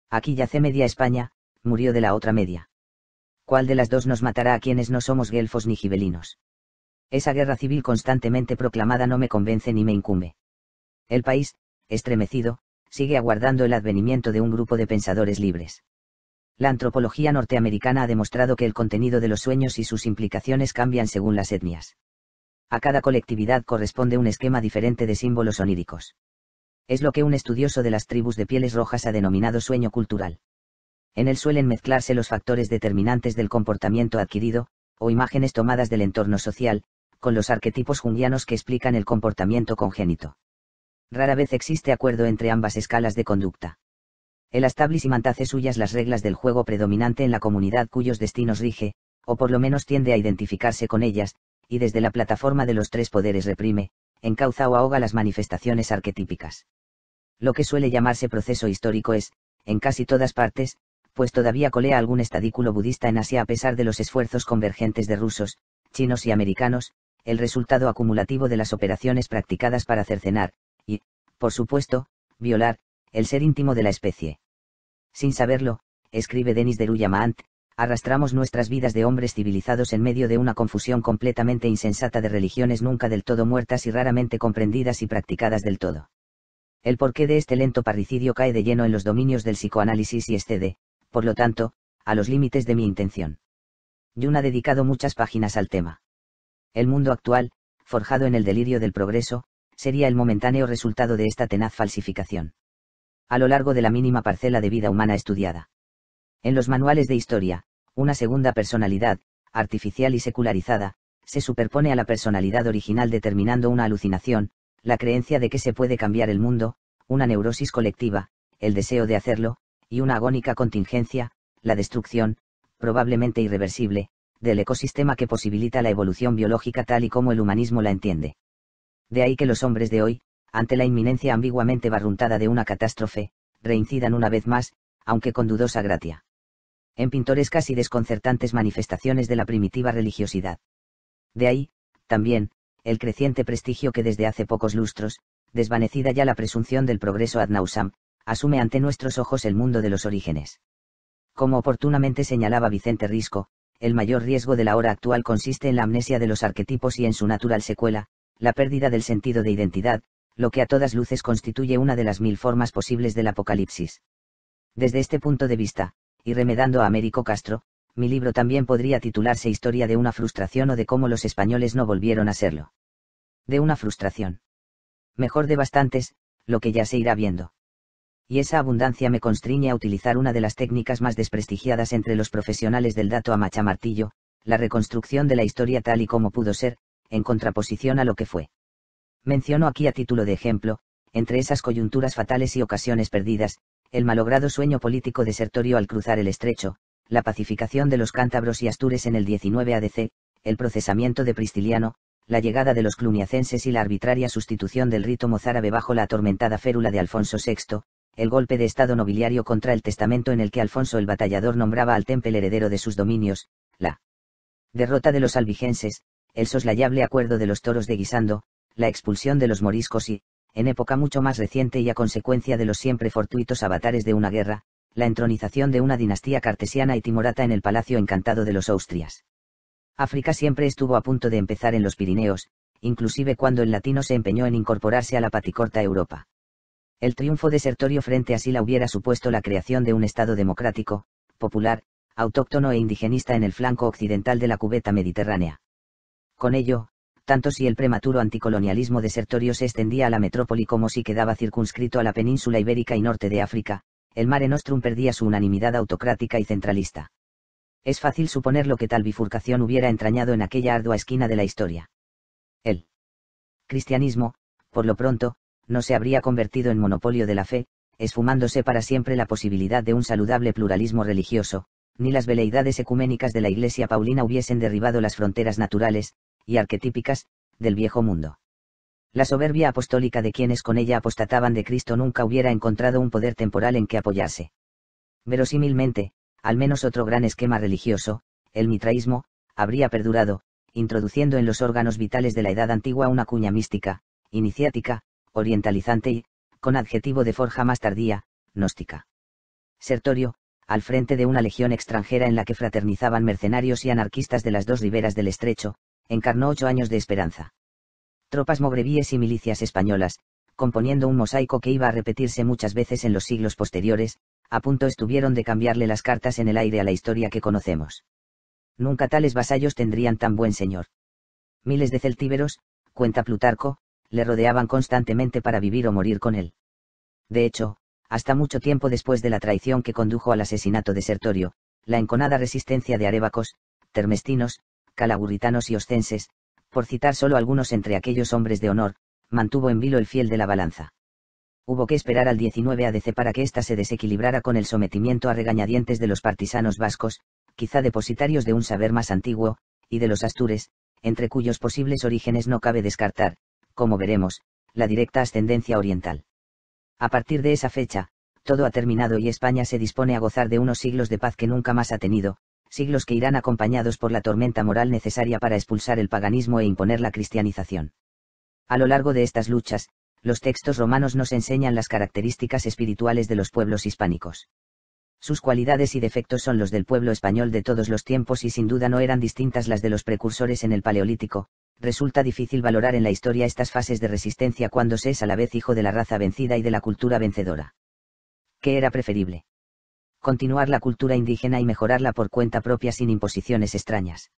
Aquí yace media España, murió de la otra media. ¿Cuál de las dos nos matará a quienes no somos guelfos ni gibelinos? Esa guerra civil constantemente proclamada no me convence ni me incumbe. El país, estremecido, sigue aguardando el advenimiento de un grupo de pensadores libres. La antropología norteamericana ha demostrado que el contenido de los sueños y sus implicaciones cambian según las etnias a cada colectividad corresponde un esquema diferente de símbolos oníricos. Es lo que un estudioso de las tribus de pieles rojas ha denominado sueño cultural. En él suelen mezclarse los factores determinantes del comportamiento adquirido, o imágenes tomadas del entorno social, con los arquetipos junguianos que explican el comportamiento congénito. Rara vez existe acuerdo entre ambas escalas de conducta. El establishment hace suyas las reglas del juego predominante en la comunidad cuyos destinos rige, o por lo menos tiende a identificarse con ellas, y desde la plataforma de los tres poderes reprime, encauza o ahoga las manifestaciones arquetípicas. Lo que suele llamarse proceso histórico es, en casi todas partes, pues todavía colea algún estadículo budista en Asia a pesar de los esfuerzos convergentes de rusos, chinos y americanos, el resultado acumulativo de las operaciones practicadas para cercenar, y, por supuesto, violar, el ser íntimo de la especie. Sin saberlo, escribe Denis de arrastramos nuestras vidas de hombres civilizados en medio de una confusión completamente insensata de religiones nunca del todo muertas y raramente comprendidas y practicadas del todo. El porqué de este lento parricidio cae de lleno en los dominios del psicoanálisis y excede, este por lo tanto, a los límites de mi intención. Jung ha dedicado muchas páginas al tema. El mundo actual, forjado en el delirio del progreso, sería el momentáneo resultado de esta tenaz falsificación. A lo largo de la mínima parcela de vida humana estudiada en los manuales de historia, una segunda personalidad, artificial y secularizada, se superpone a la personalidad original determinando una alucinación, la creencia de que se puede cambiar el mundo, una neurosis colectiva, el deseo de hacerlo, y una agónica contingencia, la destrucción, probablemente irreversible, del ecosistema que posibilita la evolución biológica tal y como el humanismo la entiende. De ahí que los hombres de hoy, ante la inminencia ambiguamente barruntada de una catástrofe, reincidan una vez más, aunque con dudosa gratia en pintorescas y desconcertantes manifestaciones de la primitiva religiosidad. De ahí, también, el creciente prestigio que desde hace pocos lustros, desvanecida ya la presunción del progreso ad nausam, asume ante nuestros ojos el mundo de los orígenes. Como oportunamente señalaba Vicente Risco, el mayor riesgo de la hora actual consiste en la amnesia de los arquetipos y en su natural secuela, la pérdida del sentido de identidad, lo que a todas luces constituye una de las mil formas posibles del apocalipsis. Desde este punto de vista, y remedando a Américo Castro, mi libro también podría titularse Historia de una frustración o de cómo los españoles no volvieron a serlo. De una frustración. Mejor de bastantes, lo que ya se irá viendo. Y esa abundancia me constriñe a utilizar una de las técnicas más desprestigiadas entre los profesionales del dato a machamartillo, la reconstrucción de la historia tal y como pudo ser, en contraposición a lo que fue. Menciono aquí a título de ejemplo, entre esas coyunturas fatales y ocasiones perdidas, el malogrado sueño político de Sertorio al cruzar el estrecho, la pacificación de los cántabros y astures en el 19 ADC, el procesamiento de Pristiliano, la llegada de los cluniacenses y la arbitraria sustitución del rito mozárabe bajo la atormentada férula de Alfonso VI, el golpe de estado nobiliario contra el testamento en el que Alfonso el Batallador nombraba al Temple heredero de sus dominios, la derrota de los albigenses, el soslayable acuerdo de los toros de Guisando, la expulsión de los moriscos y, en época mucho más reciente y a consecuencia de los siempre fortuitos avatares de una guerra, la entronización de una dinastía cartesiana y timorata en el Palacio Encantado de los Austrias. África siempre estuvo a punto de empezar en los Pirineos, inclusive cuando el latino se empeñó en incorporarse a la paticorta Europa. El triunfo desertorio frente a la hubiera supuesto la creación de un Estado democrático, popular, autóctono e indigenista en el flanco occidental de la cubeta mediterránea. Con ello, tanto si el prematuro anticolonialismo desertorio se extendía a la metrópoli como si quedaba circunscrito a la península ibérica y norte de África, el Mare Nostrum perdía su unanimidad autocrática y centralista. Es fácil suponer lo que tal bifurcación hubiera entrañado en aquella ardua esquina de la historia. El cristianismo, por lo pronto, no se habría convertido en monopolio de la fe, esfumándose para siempre la posibilidad de un saludable pluralismo religioso, ni las veleidades ecuménicas de la Iglesia Paulina hubiesen derribado las fronteras naturales, y arquetípicas, del viejo mundo. La soberbia apostólica de quienes con ella apostataban de Cristo nunca hubiera encontrado un poder temporal en que apoyarse. Verosímilmente, al menos otro gran esquema religioso, el mitraísmo, habría perdurado, introduciendo en los órganos vitales de la Edad Antigua una cuña mística, iniciática, orientalizante y, con adjetivo de forja más tardía, gnóstica. Sertorio, al frente de una legión extranjera en la que fraternizaban mercenarios y anarquistas de las dos riberas del estrecho, encarnó ocho años de esperanza. Tropas mogrevíes y milicias españolas, componiendo un mosaico que iba a repetirse muchas veces en los siglos posteriores, a punto estuvieron de cambiarle las cartas en el aire a la historia que conocemos. Nunca tales vasallos tendrían tan buen señor. Miles de celtíberos, cuenta Plutarco, le rodeaban constantemente para vivir o morir con él. De hecho, hasta mucho tiempo después de la traición que condujo al asesinato de Sertorio, la enconada resistencia de Arébacos, termestinos, calaburritanos y ostenses, por citar solo algunos entre aquellos hombres de honor, mantuvo en vilo el fiel de la balanza. Hubo que esperar al 19 ADC para que ésta se desequilibrara con el sometimiento a regañadientes de los partisanos vascos, quizá depositarios de un saber más antiguo, y de los astures, entre cuyos posibles orígenes no cabe descartar, como veremos, la directa ascendencia oriental. A partir de esa fecha, todo ha terminado y España se dispone a gozar de unos siglos de paz que nunca más ha tenido, siglos que irán acompañados por la tormenta moral necesaria para expulsar el paganismo e imponer la cristianización. A lo largo de estas luchas, los textos romanos nos enseñan las características espirituales de los pueblos hispánicos. Sus cualidades y defectos son los del pueblo español de todos los tiempos y sin duda no eran distintas las de los precursores en el Paleolítico, resulta difícil valorar en la historia estas fases de resistencia cuando se es a la vez hijo de la raza vencida y de la cultura vencedora. ¿Qué era preferible? continuar la cultura indígena y mejorarla por cuenta propia sin imposiciones extrañas.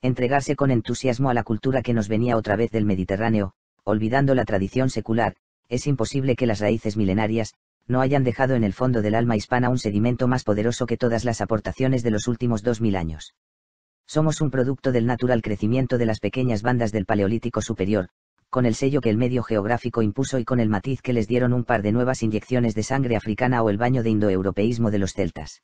Entregarse con entusiasmo a la cultura que nos venía otra vez del Mediterráneo, olvidando la tradición secular, es imposible que las raíces milenarias, no hayan dejado en el fondo del alma hispana un sedimento más poderoso que todas las aportaciones de los últimos dos mil años. Somos un producto del natural crecimiento de las pequeñas bandas del Paleolítico Superior, con el sello que el medio geográfico impuso y con el matiz que les dieron un par de nuevas inyecciones de sangre africana o el baño de indoeuropeísmo de los celtas.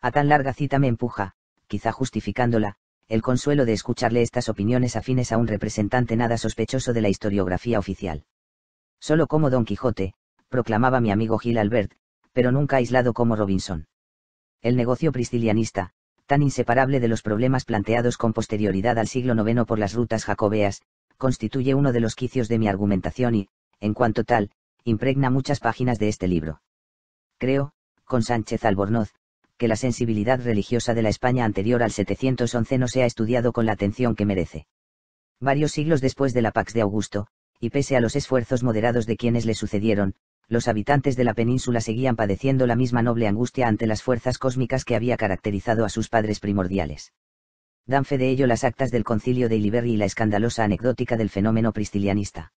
A tan larga cita me empuja, quizá justificándola, el consuelo de escucharle estas opiniones afines a un representante nada sospechoso de la historiografía oficial. Solo como Don Quijote, proclamaba mi amigo Gil Albert, pero nunca aislado como Robinson. El negocio priscilianista, tan inseparable de los problemas planteados con posterioridad al siglo IX por las rutas jacobeas, constituye uno de los quicios de mi argumentación y, en cuanto tal, impregna muchas páginas de este libro. Creo, con Sánchez Albornoz, que la sensibilidad religiosa de la España anterior al 711 no se ha estudiado con la atención que merece. Varios siglos después de la Pax de Augusto, y pese a los esfuerzos moderados de quienes le sucedieron, los habitantes de la península seguían padeciendo la misma noble angustia ante las fuerzas cósmicas que había caracterizado a sus padres primordiales dan fe de ello las actas del concilio de Iliberri y la escandalosa anecdótica del fenómeno pristilianista.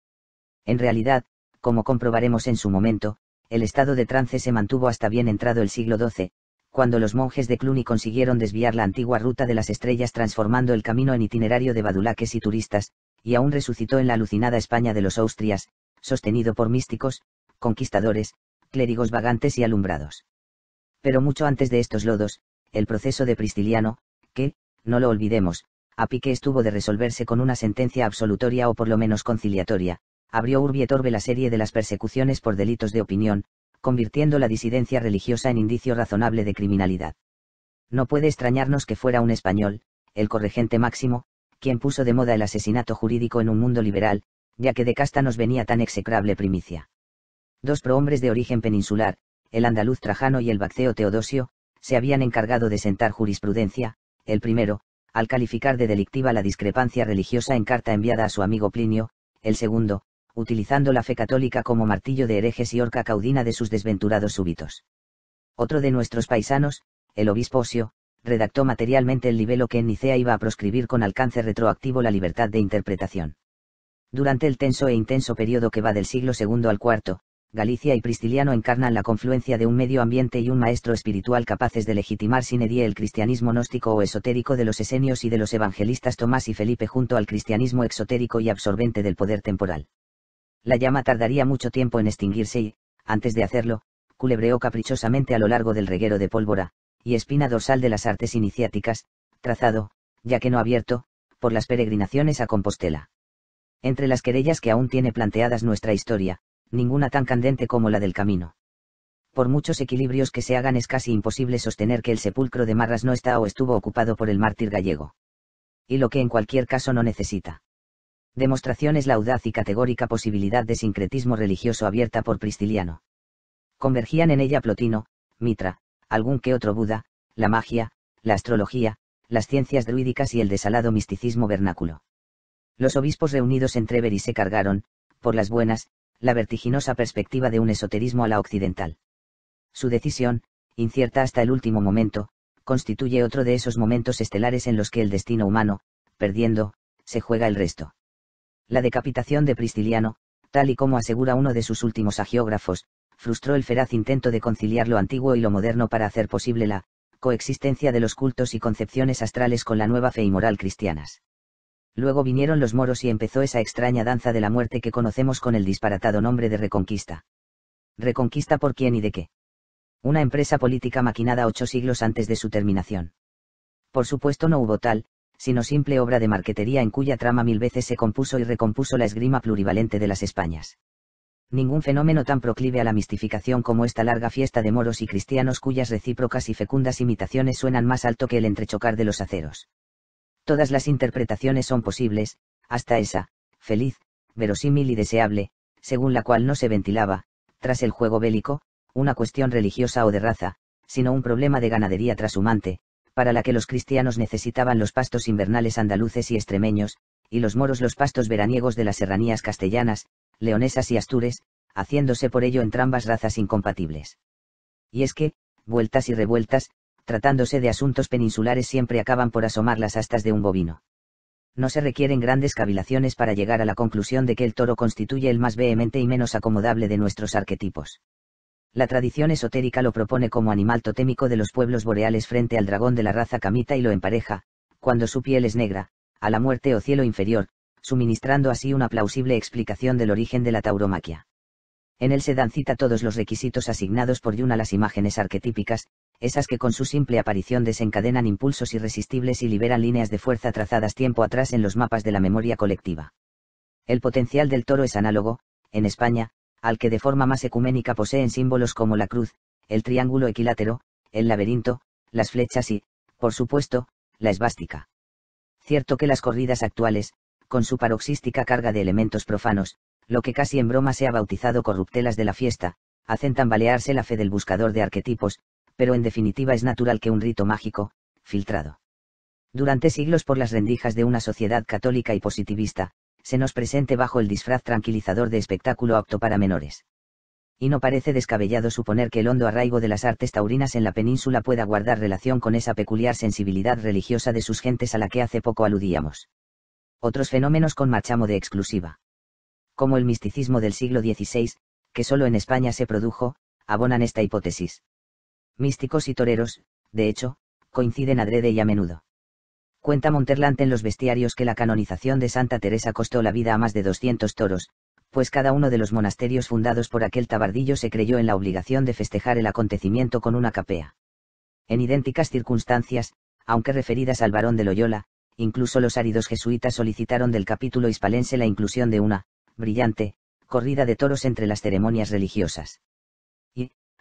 En realidad, como comprobaremos en su momento, el estado de trance se mantuvo hasta bien entrado el siglo XII, cuando los monjes de Cluny consiguieron desviar la antigua ruta de las estrellas transformando el camino en itinerario de badulaques y turistas, y aún resucitó en la alucinada España de los Austrias, sostenido por místicos, conquistadores, clérigos vagantes y alumbrados. Pero mucho antes de estos lodos, el proceso de Pristiliano, que, no lo olvidemos, a pique estuvo de resolverse con una sentencia absolutoria o por lo menos conciliatoria, abrió Urbi et la serie de las persecuciones por delitos de opinión, convirtiendo la disidencia religiosa en indicio razonable de criminalidad. No puede extrañarnos que fuera un español, el corregente máximo, quien puso de moda el asesinato jurídico en un mundo liberal, ya que de casta nos venía tan execrable primicia. Dos prohombres de origen peninsular, el andaluz Trajano y el bacteo Teodosio, se habían encargado de sentar jurisprudencia, el primero, al calificar de delictiva la discrepancia religiosa en carta enviada a su amigo Plinio, el segundo, utilizando la fe católica como martillo de herejes y horca caudina de sus desventurados súbitos. Otro de nuestros paisanos, el obispo redactó materialmente el libelo que en Nicea iba a proscribir con alcance retroactivo la libertad de interpretación. Durante el tenso e intenso periodo que va del siglo II al IV, Galicia y Pristiliano encarnan la confluencia de un medio ambiente y un maestro espiritual capaces de legitimar sin edie el cristianismo gnóstico o esotérico de los esenios y de los evangelistas Tomás y Felipe junto al cristianismo exotérico y absorbente del poder temporal. La llama tardaría mucho tiempo en extinguirse y, antes de hacerlo, culebreó caprichosamente a lo largo del reguero de pólvora, y espina dorsal de las artes iniciáticas, trazado, ya que no abierto, por las peregrinaciones a Compostela. Entre las querellas que aún tiene planteadas nuestra historia, ninguna tan candente como la del camino. Por muchos equilibrios que se hagan es casi imposible sostener que el sepulcro de Marras no está o estuvo ocupado por el mártir gallego. Y lo que en cualquier caso no necesita. Demostración es la audaz y categórica posibilidad de sincretismo religioso abierta por Pristiliano. Convergían en ella Plotino, Mitra, algún que otro Buda, la magia, la astrología, las ciencias druídicas y el desalado misticismo vernáculo. Los obispos reunidos en Trever y se cargaron, por las buenas, la vertiginosa perspectiva de un esoterismo a la occidental. Su decisión, incierta hasta el último momento, constituye otro de esos momentos estelares en los que el destino humano, perdiendo, se juega el resto. La decapitación de Pristiliano, tal y como asegura uno de sus últimos agiógrafos, frustró el feraz intento de conciliar lo antiguo y lo moderno para hacer posible la coexistencia de los cultos y concepciones astrales con la nueva fe y moral cristianas. Luego vinieron los moros y empezó esa extraña danza de la muerte que conocemos con el disparatado nombre de Reconquista. ¿Reconquista por quién y de qué? Una empresa política maquinada ocho siglos antes de su terminación. Por supuesto no hubo tal, sino simple obra de marquetería en cuya trama mil veces se compuso y recompuso la esgrima plurivalente de las Españas. Ningún fenómeno tan proclive a la mistificación como esta larga fiesta de moros y cristianos cuyas recíprocas y fecundas imitaciones suenan más alto que el entrechocar de los aceros. Todas las interpretaciones son posibles, hasta esa, feliz, verosímil y deseable, según la cual no se ventilaba, tras el juego bélico, una cuestión religiosa o de raza, sino un problema de ganadería trashumante, para la que los cristianos necesitaban los pastos invernales andaluces y extremeños, y los moros los pastos veraniegos de las serranías castellanas, leonesas y astures, haciéndose por ello entrambas razas incompatibles. Y es que, vueltas y revueltas, tratándose de asuntos peninsulares siempre acaban por asomar las astas de un bovino. No se requieren grandes cavilaciones para llegar a la conclusión de que el toro constituye el más vehemente y menos acomodable de nuestros arquetipos. La tradición esotérica lo propone como animal totémico de los pueblos boreales frente al dragón de la raza camita y lo empareja, cuando su piel es negra, a la muerte o cielo inferior, suministrando así una plausible explicación del origen de la tauromaquia. En él se dan cita todos los requisitos asignados por yuna a las imágenes arquetípicas, esas que con su simple aparición desencadenan impulsos irresistibles y liberan líneas de fuerza trazadas tiempo atrás en los mapas de la memoria colectiva. El potencial del toro es análogo, en España, al que de forma más ecuménica poseen símbolos como la cruz, el triángulo equilátero, el laberinto, las flechas y, por supuesto, la esvástica. Cierto que las corridas actuales, con su paroxística carga de elementos profanos, lo que casi en broma se ha bautizado corruptelas de la fiesta, hacen tambalearse la fe del buscador de arquetipos, pero en definitiva es natural que un rito mágico, filtrado. Durante siglos por las rendijas de una sociedad católica y positivista, se nos presente bajo el disfraz tranquilizador de espectáculo apto para menores. Y no parece descabellado suponer que el hondo arraigo de las artes taurinas en la península pueda guardar relación con esa peculiar sensibilidad religiosa de sus gentes a la que hace poco aludíamos. Otros fenómenos con marchamo de exclusiva. Como el misticismo del siglo XVI, que solo en España se produjo, abonan esta hipótesis místicos y toreros, de hecho, coinciden adrede y a menudo. Cuenta Monterlante en los bestiarios que la canonización de Santa Teresa costó la vida a más de 200 toros, pues cada uno de los monasterios fundados por aquel tabardillo se creyó en la obligación de festejar el acontecimiento con una capea. En idénticas circunstancias, aunque referidas al varón de Loyola, incluso los áridos jesuitas solicitaron del capítulo hispalense la inclusión de una, brillante, corrida de toros entre las ceremonias religiosas.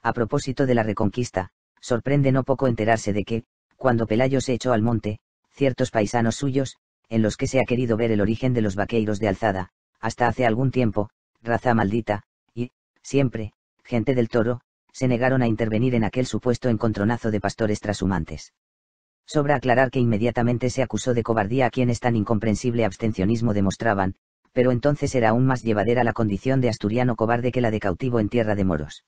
A propósito de la reconquista, sorprende no poco enterarse de que, cuando Pelayo se echó al monte, ciertos paisanos suyos, en los que se ha querido ver el origen de los vaqueiros de alzada, hasta hace algún tiempo, raza maldita, y, siempre, gente del toro, se negaron a intervenir en aquel supuesto encontronazo de pastores trashumantes. Sobra aclarar que inmediatamente se acusó de cobardía a quienes tan incomprensible abstencionismo demostraban, pero entonces era aún más llevadera la condición de asturiano cobarde que la de cautivo en tierra de moros.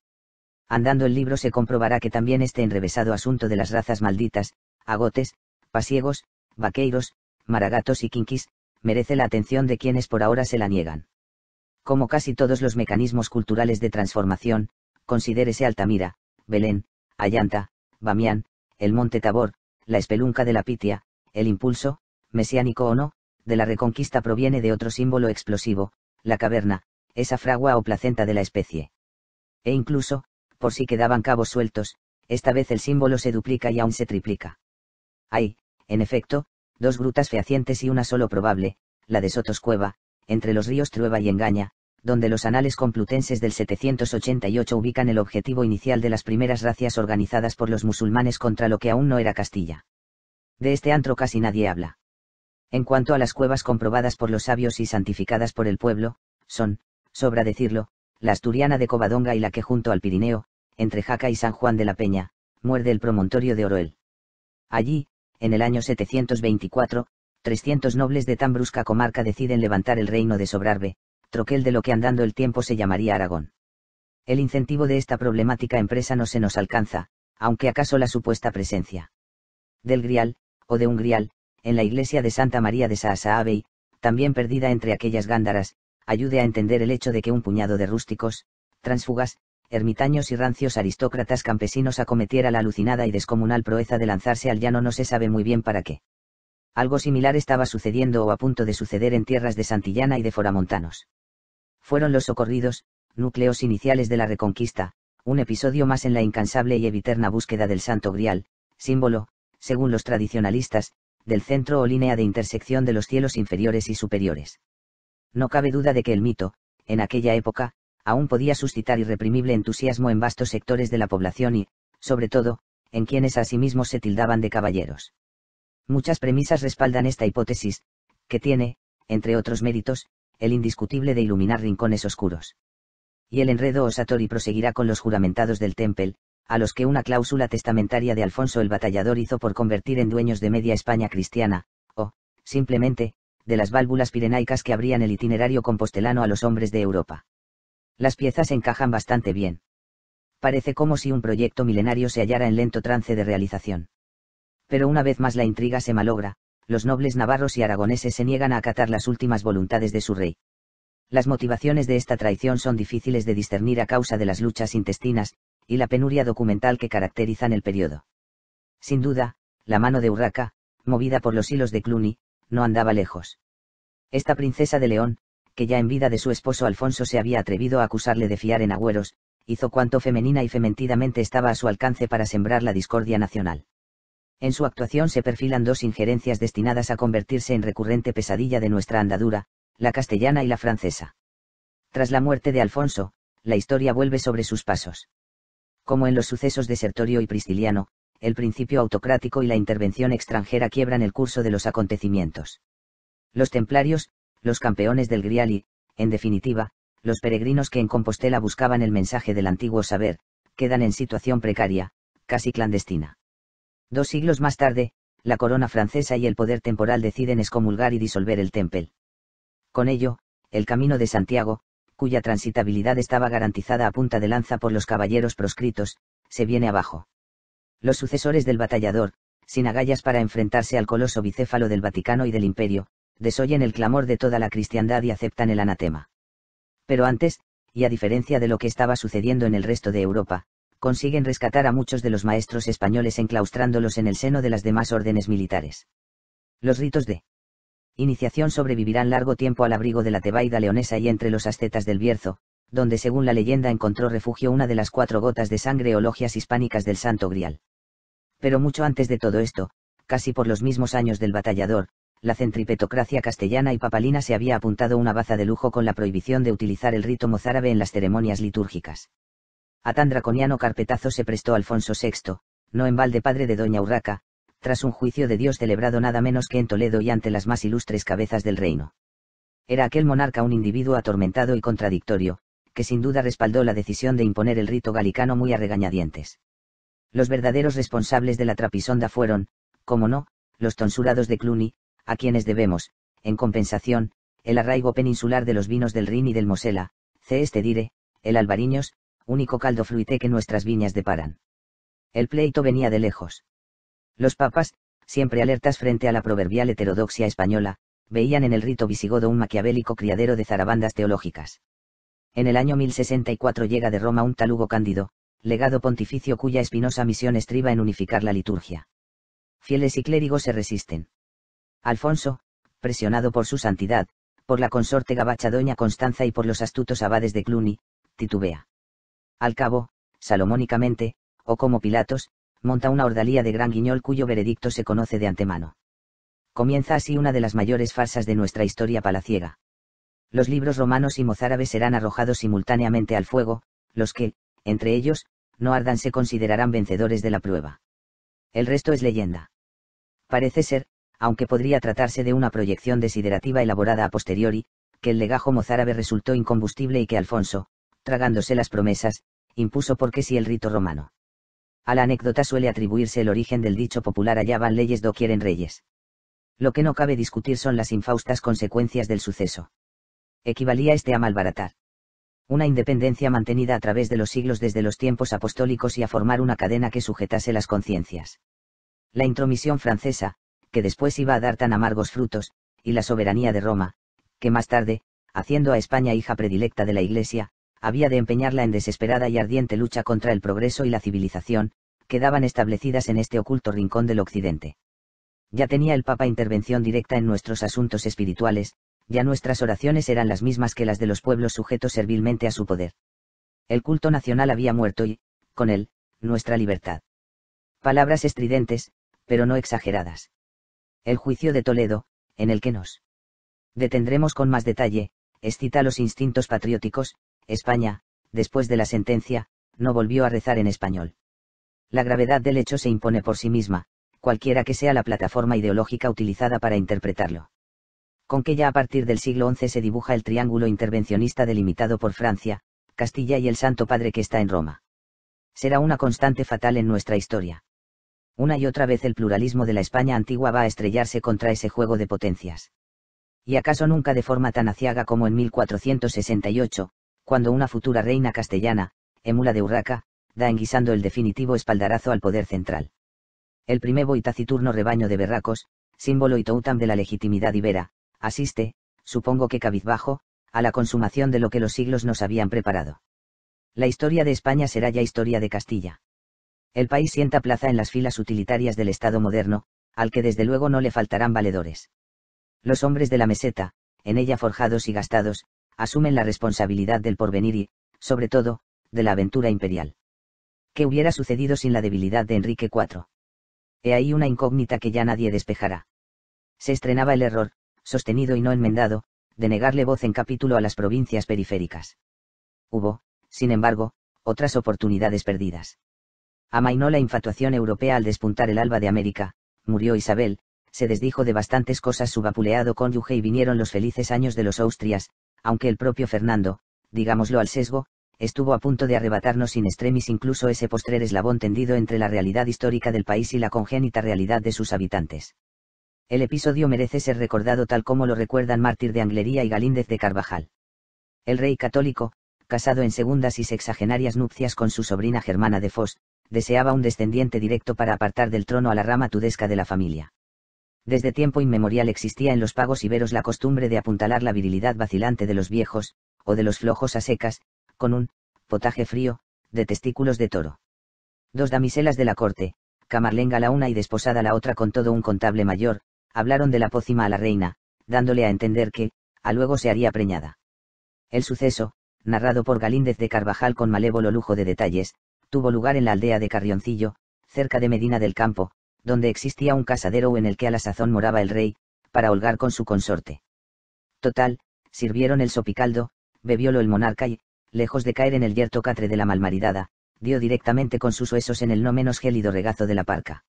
Andando el libro se comprobará que también este enrevesado asunto de las razas malditas, agotes, pasiegos, vaqueiros, maragatos y quinquis, merece la atención de quienes por ahora se la niegan. Como casi todos los mecanismos culturales de transformación, considérese Altamira, Belén, Allanta, Bamián, el Monte Tabor, la espelunca de la Pitia, el impulso, mesiánico o no, de la reconquista proviene de otro símbolo explosivo, la caverna, esa fragua o placenta de la especie. E incluso, por si quedaban cabos sueltos, esta vez el símbolo se duplica y aún se triplica. Hay, en efecto, dos grutas fehacientes y una solo probable, la de Sotos Cueva, entre los ríos Trueba y Engaña, donde los anales complutenses del 788 ubican el objetivo inicial de las primeras racias organizadas por los musulmanes contra lo que aún no era Castilla. De este antro casi nadie habla. En cuanto a las cuevas comprobadas por los sabios y santificadas por el pueblo, son, sobra decirlo, la asturiana de Covadonga y la que junto al Pirineo, entre Jaca y San Juan de la Peña, muerde el promontorio de Oroel. Allí, en el año 724, 300 nobles de tan brusca comarca deciden levantar el reino de Sobrarbe, troquel de lo que andando el tiempo se llamaría Aragón. El incentivo de esta problemática empresa no se nos alcanza, aunque acaso la supuesta presencia del Grial, o de un Grial, en la iglesia de Santa María de Saasabei, también perdida entre aquellas gándaras, ayude a entender el hecho de que un puñado de rústicos, transfugas, ermitaños y rancios aristócratas campesinos acometiera la alucinada y descomunal proeza de lanzarse al llano no se sabe muy bien para qué. Algo similar estaba sucediendo o a punto de suceder en tierras de Santillana y de Foramontanos. Fueron los socorridos, núcleos iniciales de la Reconquista, un episodio más en la incansable y eviterna búsqueda del Santo Grial, símbolo, según los tradicionalistas, del centro o línea de intersección de los cielos inferiores y superiores. No cabe duda de que el mito, en aquella época, aún podía suscitar irreprimible entusiasmo en vastos sectores de la población y, sobre todo, en quienes a sí mismos se tildaban de caballeros. Muchas premisas respaldan esta hipótesis, que tiene, entre otros méritos, el indiscutible de iluminar rincones oscuros. Y el enredo osatori proseguirá con los juramentados del Temple, a los que una cláusula testamentaria de Alfonso el Batallador hizo por convertir en dueños de media España cristiana, o, simplemente, de las válvulas pirenaicas que abrían el itinerario compostelano a los hombres de Europa. Las piezas encajan bastante bien. Parece como si un proyecto milenario se hallara en lento trance de realización. Pero una vez más la intriga se malogra, los nobles navarros y aragoneses se niegan a acatar las últimas voluntades de su rey. Las motivaciones de esta traición son difíciles de discernir a causa de las luchas intestinas, y la penuria documental que caracterizan el periodo. Sin duda, la mano de Urraca, movida por los hilos de Cluny, no andaba lejos. Esta princesa de León, que ya en vida de su esposo Alfonso se había atrevido a acusarle de fiar en agüeros, hizo cuanto femenina y fementidamente estaba a su alcance para sembrar la discordia nacional. En su actuación se perfilan dos injerencias destinadas a convertirse en recurrente pesadilla de nuestra andadura, la castellana y la francesa. Tras la muerte de Alfonso, la historia vuelve sobre sus pasos. Como en los sucesos de Sertorio y Prisciliano, el principio autocrático y la intervención extranjera quiebran el curso de los acontecimientos. Los templarios, los campeones del Grial y, en definitiva, los peregrinos que en Compostela buscaban el mensaje del antiguo saber, quedan en situación precaria, casi clandestina. Dos siglos más tarde, la corona francesa y el poder temporal deciden excomulgar y disolver el Temple. Con ello, el camino de Santiago, cuya transitabilidad estaba garantizada a punta de lanza por los caballeros proscritos, se viene abajo. Los sucesores del batallador, sin agallas para enfrentarse al coloso bicéfalo del Vaticano y del Imperio, desoyen el clamor de toda la cristiandad y aceptan el anatema. Pero antes, y a diferencia de lo que estaba sucediendo en el resto de Europa, consiguen rescatar a muchos de los maestros españoles enclaustrándolos en el seno de las demás órdenes militares. Los ritos de iniciación sobrevivirán largo tiempo al abrigo de la Tebaida leonesa y entre los ascetas del Bierzo, donde según la leyenda encontró refugio una de las cuatro gotas de sangre o logias hispánicas del Santo Grial. Pero mucho antes de todo esto, casi por los mismos años del batallador, la centripetocracia castellana y papalina se había apuntado una baza de lujo con la prohibición de utilizar el rito mozárabe en las ceremonias litúrgicas. A tan draconiano carpetazo se prestó Alfonso VI, no en balde padre de doña Urraca, tras un juicio de Dios celebrado nada menos que en Toledo y ante las más ilustres cabezas del reino. Era aquel monarca un individuo atormentado y contradictorio, que sin duda respaldó la decisión de imponer el rito galicano muy a regañadientes. Los verdaderos responsables de la trapisonda fueron, como no, los tonsurados de Cluny, a quienes debemos, en compensación, el arraigo peninsular de los vinos del Rin y del Mosela, C. dire, el Albariños, único caldo fruité que nuestras viñas deparan. El pleito venía de lejos. Los papas, siempre alertas frente a la proverbial heterodoxia española, veían en el rito visigodo un maquiavélico criadero de zarabandas teológicas. En el año 1064 llega de Roma un talugo cándido, legado pontificio cuya espinosa misión estriba en unificar la liturgia. Fieles y clérigos se resisten. Alfonso, presionado por su santidad, por la consorte gabacha doña Constanza y por los astutos abades de Cluny, titubea. Al cabo, salomónicamente, o como Pilatos, monta una ordalía de gran guiñol cuyo veredicto se conoce de antemano. Comienza así una de las mayores farsas de nuestra historia palaciega. Los libros romanos y mozárabes serán arrojados simultáneamente al fuego, los que, entre ellos, no ardan se considerarán vencedores de la prueba. El resto es leyenda. Parece ser, aunque podría tratarse de una proyección desiderativa elaborada a posteriori, que el legajo mozárabe resultó incombustible y que Alfonso, tragándose las promesas, impuso porque sí el rito romano. A la anécdota suele atribuirse el origen del dicho popular allá van leyes quieren reyes. Lo que no cabe discutir son las infaustas consecuencias del suceso. Equivalía este a malbaratar una independencia mantenida a través de los siglos desde los tiempos apostólicos y a formar una cadena que sujetase las conciencias. La intromisión francesa, que después iba a dar tan amargos frutos, y la soberanía de Roma, que más tarde, haciendo a España hija predilecta de la Iglesia, había de empeñarla en desesperada y ardiente lucha contra el progreso y la civilización, quedaban establecidas en este oculto rincón del Occidente. Ya tenía el Papa intervención directa en nuestros asuntos espirituales, ya nuestras oraciones eran las mismas que las de los pueblos sujetos servilmente a su poder. El culto nacional había muerto y, con él, nuestra libertad. Palabras estridentes, pero no exageradas. El juicio de Toledo, en el que nos detendremos con más detalle, excita los instintos patrióticos, España, después de la sentencia, no volvió a rezar en español. La gravedad del hecho se impone por sí misma, cualquiera que sea la plataforma ideológica utilizada para interpretarlo con que ya a partir del siglo XI se dibuja el triángulo intervencionista delimitado por Francia, Castilla y el Santo Padre que está en Roma. Será una constante fatal en nuestra historia. Una y otra vez el pluralismo de la España antigua va a estrellarse contra ese juego de potencias. Y acaso nunca de forma tan aciaga como en 1468, cuando una futura reina castellana, Emula de Urraca, da enguisando el definitivo espaldarazo al poder central. El primevo y taciturno rebaño de berracos, símbolo y toutam de la legitimidad ibera, asiste, supongo que cabizbajo, a la consumación de lo que los siglos nos habían preparado. La historia de España será ya historia de Castilla. El país sienta plaza en las filas utilitarias del Estado moderno, al que desde luego no le faltarán valedores. Los hombres de la meseta, en ella forjados y gastados, asumen la responsabilidad del porvenir y, sobre todo, de la aventura imperial. ¿Qué hubiera sucedido sin la debilidad de Enrique IV? He ahí una incógnita que ya nadie despejará. Se estrenaba el error, sostenido y no enmendado, de negarle voz en capítulo a las provincias periféricas. Hubo, sin embargo, otras oportunidades perdidas. Amainó la infatuación europea al despuntar el alba de América, murió Isabel, se desdijo de bastantes cosas su vapuleado cónyuge y vinieron los felices años de los Austrias, aunque el propio Fernando, digámoslo al sesgo, estuvo a punto de arrebatarnos sin extremis incluso ese postrer eslabón tendido entre la realidad histórica del país y la congénita realidad de sus habitantes. El episodio merece ser recordado tal como lo recuerdan Mártir de Anglería y Galíndez de Carvajal. El rey católico, casado en segundas y sexagenarias nupcias con su sobrina Germana de Foss, deseaba un descendiente directo para apartar del trono a la rama tudesca de la familia. Desde tiempo inmemorial existía en los pagos iberos la costumbre de apuntalar la virilidad vacilante de los viejos, o de los flojos a secas, con un potaje frío, de testículos de toro. Dos damiselas de la corte, Camarlenga la una y desposada la otra con todo un contable mayor, hablaron de la pócima a la reina, dándole a entender que, a luego se haría preñada. El suceso, narrado por Galíndez de Carvajal con malévolo lujo de detalles, tuvo lugar en la aldea de Carrioncillo, cerca de Medina del Campo, donde existía un casadero en el que a la sazón moraba el rey, para holgar con su consorte. Total, sirvieron el sopicaldo, bebiólo el monarca y, lejos de caer en el yerto catre de la malmaridada, dio directamente con sus huesos en el no menos gélido regazo de la parca.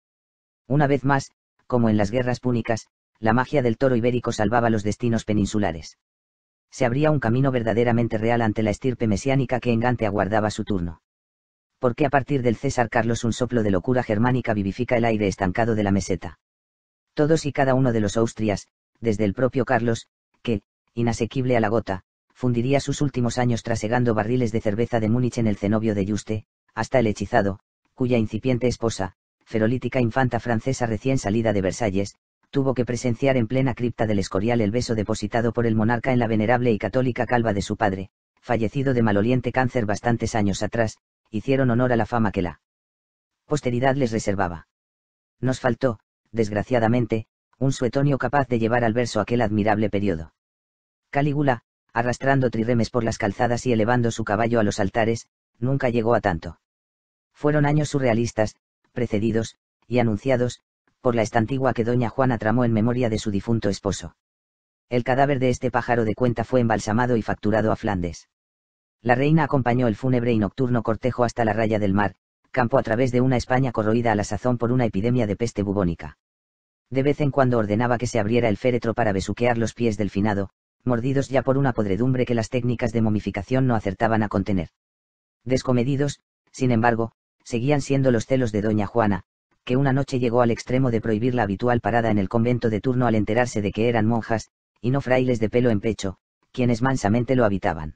Una vez más, como en las guerras púnicas, la magia del toro ibérico salvaba los destinos peninsulares. Se abría un camino verdaderamente real ante la estirpe mesiánica que en Gante aguardaba su turno. Porque a partir del César Carlos un soplo de locura germánica vivifica el aire estancado de la meseta? Todos y cada uno de los Austrias, desde el propio Carlos, que, inasequible a la gota, fundiría sus últimos años trasegando barriles de cerveza de Múnich en el cenobio de Yuste, hasta el hechizado, cuya incipiente esposa, ferolítica infanta francesa recién salida de Versalles, tuvo que presenciar en plena cripta del Escorial el beso depositado por el monarca en la venerable y católica calva de su padre, fallecido de maloliente cáncer bastantes años atrás, hicieron honor a la fama que la posteridad les reservaba. Nos faltó, desgraciadamente, un suetonio capaz de llevar al verso aquel admirable periodo. Calígula, arrastrando triremes por las calzadas y elevando su caballo a los altares, nunca llegó a tanto. Fueron años surrealistas, precedidos, y anunciados, por la estantigua que doña Juana tramó en memoria de su difunto esposo. El cadáver de este pájaro de cuenta fue embalsamado y facturado a Flandes. La reina acompañó el fúnebre y nocturno cortejo hasta la raya del mar, campo a través de una España corroída a la sazón por una epidemia de peste bubónica. De vez en cuando ordenaba que se abriera el féretro para besuquear los pies del finado, mordidos ya por una podredumbre que las técnicas de momificación no acertaban a contener. Descomedidos, sin embargo, seguían siendo los celos de doña Juana, que una noche llegó al extremo de prohibir la habitual parada en el convento de turno al enterarse de que eran monjas, y no frailes de pelo en pecho, quienes mansamente lo habitaban.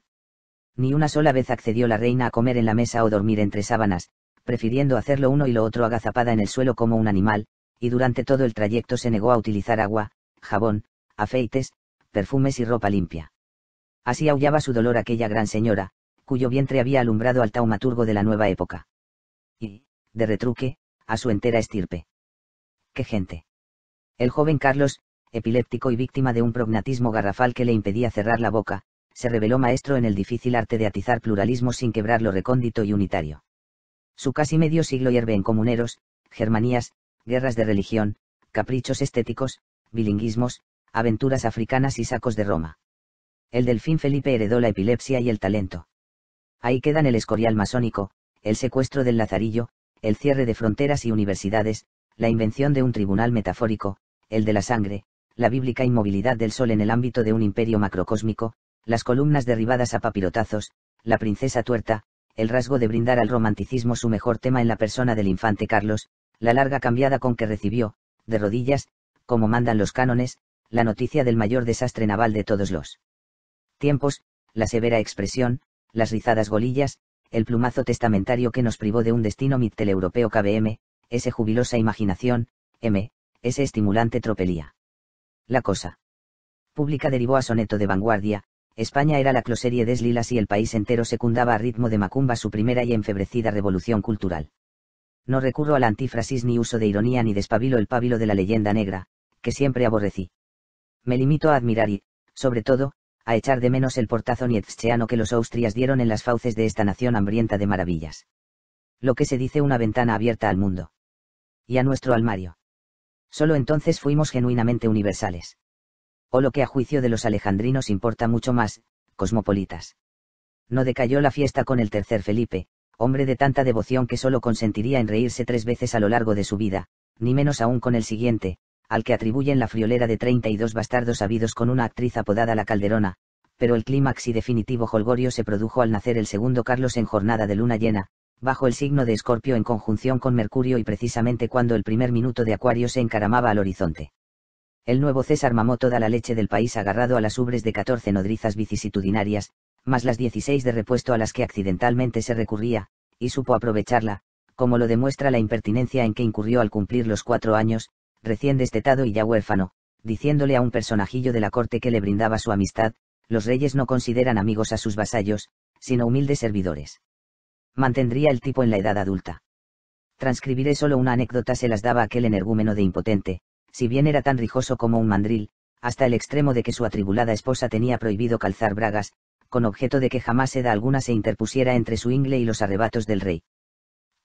Ni una sola vez accedió la reina a comer en la mesa o dormir entre sábanas, prefiriendo hacerlo uno y lo otro agazapada en el suelo como un animal, y durante todo el trayecto se negó a utilizar agua, jabón, afeites, perfumes y ropa limpia. Así aullaba su dolor aquella gran señora, cuyo vientre había alumbrado al taumaturgo de la nueva época y, de retruque, a su entera estirpe. ¡Qué gente! El joven Carlos, epiléptico y víctima de un prognatismo garrafal que le impedía cerrar la boca, se reveló maestro en el difícil arte de atizar pluralismo sin quebrar lo recóndito y unitario. Su casi medio siglo hierve en comuneros, germanías, guerras de religión, caprichos estéticos, bilingüismos, aventuras africanas y sacos de Roma. El delfín Felipe heredó la epilepsia y el talento. Ahí quedan el escorial masónico, el secuestro del Lazarillo, el cierre de fronteras y universidades, la invención de un tribunal metafórico, el de la sangre, la bíblica inmovilidad del sol en el ámbito de un imperio macrocósmico, las columnas derribadas a papirotazos, la princesa tuerta, el rasgo de brindar al romanticismo su mejor tema en la persona del infante Carlos, la larga cambiada con que recibió, de rodillas, como mandan los cánones, la noticia del mayor desastre naval de todos los tiempos, la severa expresión, las rizadas golillas, el plumazo testamentario que nos privó de un destino mitteleuropeo KBM, ese jubilosa imaginación, M, ese estimulante tropelía. La cosa pública derivó a soneto de vanguardia, España era la closerie de lilas y el país entero secundaba a ritmo de macumba su primera y enfebrecida revolución cultural. No recurro a la antífrasis ni uso de ironía ni despabilo el pábilo de la leyenda negra, que siempre aborrecí. Me limito a admirar y, sobre todo, a echar de menos el portazo nietzscheano que los austrias dieron en las fauces de esta nación hambrienta de maravillas. Lo que se dice una ventana abierta al mundo. Y a nuestro almario. Solo entonces fuimos genuinamente universales. O lo que a juicio de los alejandrinos importa mucho más, cosmopolitas. No decayó la fiesta con el tercer Felipe, hombre de tanta devoción que solo consentiría en reírse tres veces a lo largo de su vida, ni menos aún con el siguiente, al que atribuyen la friolera de 32 bastardos habidos con una actriz apodada La Calderona, pero el clímax y definitivo holgorio se produjo al nacer el segundo Carlos en jornada de luna llena, bajo el signo de Escorpio en conjunción con Mercurio y precisamente cuando el primer minuto de Acuario se encaramaba al horizonte. El nuevo César mamó toda la leche del país agarrado a las ubres de 14 nodrizas vicisitudinarias, más las 16 de repuesto a las que accidentalmente se recurría, y supo aprovecharla, como lo demuestra la impertinencia en que incurrió al cumplir los cuatro años, recién destetado y ya huérfano, diciéndole a un personajillo de la corte que le brindaba su amistad, los reyes no consideran amigos a sus vasallos, sino humildes servidores. Mantendría el tipo en la edad adulta. Transcribiré solo una anécdota se las daba aquel energúmeno de impotente, si bien era tan rijoso como un mandril, hasta el extremo de que su atribulada esposa tenía prohibido calzar bragas, con objeto de que jamás seda alguna se interpusiera entre su ingle y los arrebatos del rey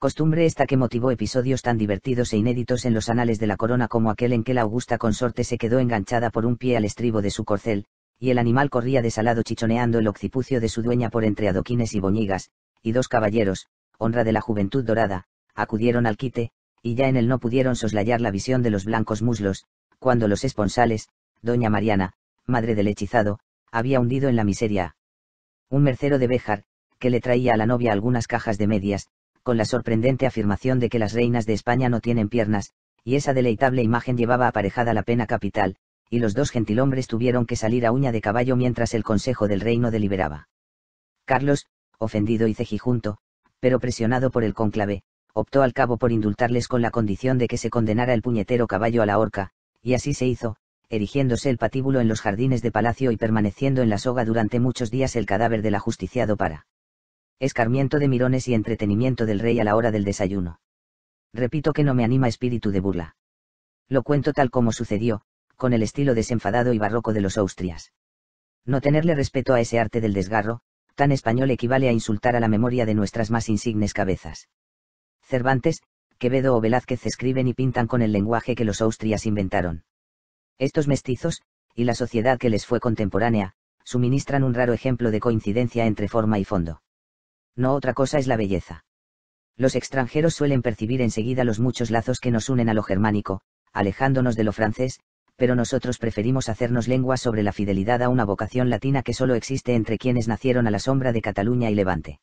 costumbre esta que motivó episodios tan divertidos e inéditos en los anales de la corona como aquel en que la augusta consorte se quedó enganchada por un pie al estribo de su corcel, y el animal corría desalado chichoneando el occipucio de su dueña por entre adoquines y boñigas, y dos caballeros, honra de la juventud dorada, acudieron al quite, y ya en él no pudieron soslayar la visión de los blancos muslos, cuando los esponsales, doña Mariana, madre del hechizado, había hundido en la miseria. Un mercero de Béjar, que le traía a la novia algunas cajas de medias, con la sorprendente afirmación de que las reinas de España no tienen piernas, y esa deleitable imagen llevaba aparejada la pena capital, y los dos gentilhombres tuvieron que salir a uña de caballo mientras el Consejo del Reino deliberaba. Carlos, ofendido y cejijunto, pero presionado por el cónclave, optó al cabo por indultarles con la condición de que se condenara el puñetero caballo a la horca, y así se hizo, erigiéndose el patíbulo en los jardines de palacio y permaneciendo en la soga durante muchos días el cadáver del ajusticiado para escarmiento de mirones y entretenimiento del rey a la hora del desayuno. Repito que no me anima espíritu de burla. Lo cuento tal como sucedió, con el estilo desenfadado y barroco de los Austrias. No tenerle respeto a ese arte del desgarro, tan español equivale a insultar a la memoria de nuestras más insignes cabezas. Cervantes, Quevedo o Velázquez escriben y pintan con el lenguaje que los Austrias inventaron. Estos mestizos, y la sociedad que les fue contemporánea, suministran un raro ejemplo de coincidencia entre forma y fondo. No otra cosa es la belleza. Los extranjeros suelen percibir enseguida los muchos lazos que nos unen a lo germánico, alejándonos de lo francés, pero nosotros preferimos hacernos lengua sobre la fidelidad a una vocación latina que solo existe entre quienes nacieron a la sombra de Cataluña y Levante.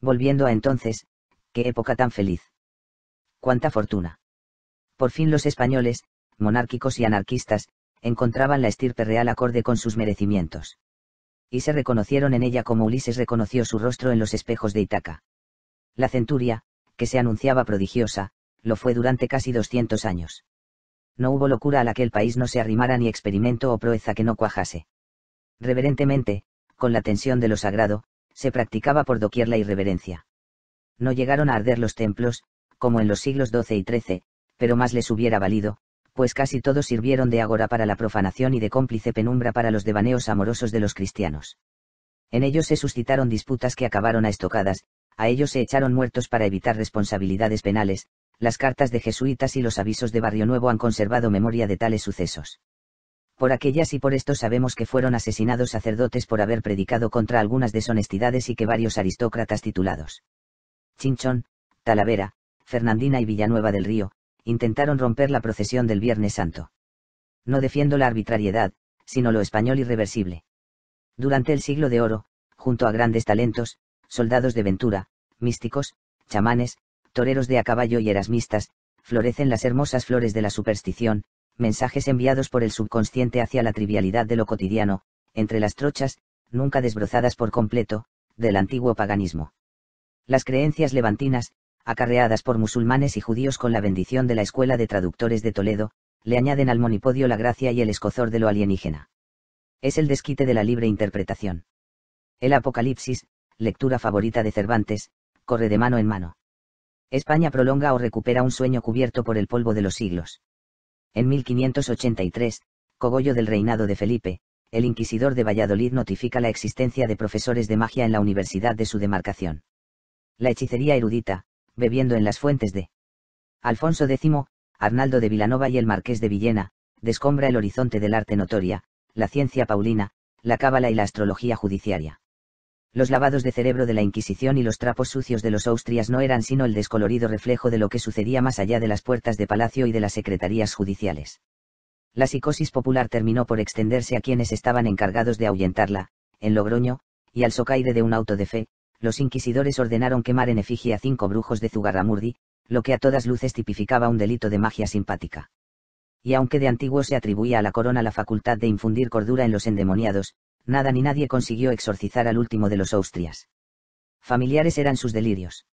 Volviendo a entonces, qué época tan feliz. Cuánta fortuna. Por fin los españoles, monárquicos y anarquistas, encontraban la estirpe real acorde con sus merecimientos y se reconocieron en ella como Ulises reconoció su rostro en los espejos de Itaca. La centuria, que se anunciaba prodigiosa, lo fue durante casi 200 años. No hubo locura a la que el país no se arrimara ni experimento o proeza que no cuajase. Reverentemente, con la tensión de lo sagrado, se practicaba por doquier la irreverencia. No llegaron a arder los templos, como en los siglos XII y XIII, pero más les hubiera valido, pues casi todos sirvieron de agora para la profanación y de cómplice penumbra para los devaneos amorosos de los cristianos. En ellos se suscitaron disputas que acabaron a estocadas, a ellos se echaron muertos para evitar responsabilidades penales, las cartas de jesuitas y los avisos de Barrio Nuevo han conservado memoria de tales sucesos. Por aquellas y por esto sabemos que fueron asesinados sacerdotes por haber predicado contra algunas deshonestidades y que varios aristócratas titulados. Chinchón, Talavera, Fernandina y Villanueva del Río, intentaron romper la procesión del Viernes Santo. No defiendo la arbitrariedad, sino lo español irreversible. Durante el siglo de oro, junto a grandes talentos, soldados de ventura, místicos, chamanes, toreros de a caballo y erasmistas, florecen las hermosas flores de la superstición, mensajes enviados por el subconsciente hacia la trivialidad de lo cotidiano, entre las trochas, nunca desbrozadas por completo, del antiguo paganismo. Las creencias levantinas, acarreadas por musulmanes y judíos con la bendición de la Escuela de Traductores de Toledo, le añaden al monipodio la gracia y el escozor de lo alienígena. Es el desquite de la libre interpretación. El Apocalipsis, lectura favorita de Cervantes, corre de mano en mano. España prolonga o recupera un sueño cubierto por el polvo de los siglos. En 1583, Cogollo del reinado de Felipe, el inquisidor de Valladolid notifica la existencia de profesores de magia en la universidad de su demarcación. La hechicería erudita, bebiendo en las fuentes de Alfonso X, Arnaldo de Vilanova y el Marqués de Villena, descombra el horizonte del arte notoria, la ciencia paulina, la cábala y la astrología judiciaria. Los lavados de cerebro de la Inquisición y los trapos sucios de los Austrias no eran sino el descolorido reflejo de lo que sucedía más allá de las puertas de palacio y de las secretarías judiciales. La psicosis popular terminó por extenderse a quienes estaban encargados de ahuyentarla, en Logroño, y al socaire de un auto de fe, los inquisidores ordenaron quemar en efigie a cinco brujos de Zugarramurdi, lo que a todas luces tipificaba un delito de magia simpática. Y aunque de antiguo se atribuía a la corona la facultad de infundir cordura en los endemoniados, nada ni nadie consiguió exorcizar al último de los Austrias. Familiares eran sus delirios.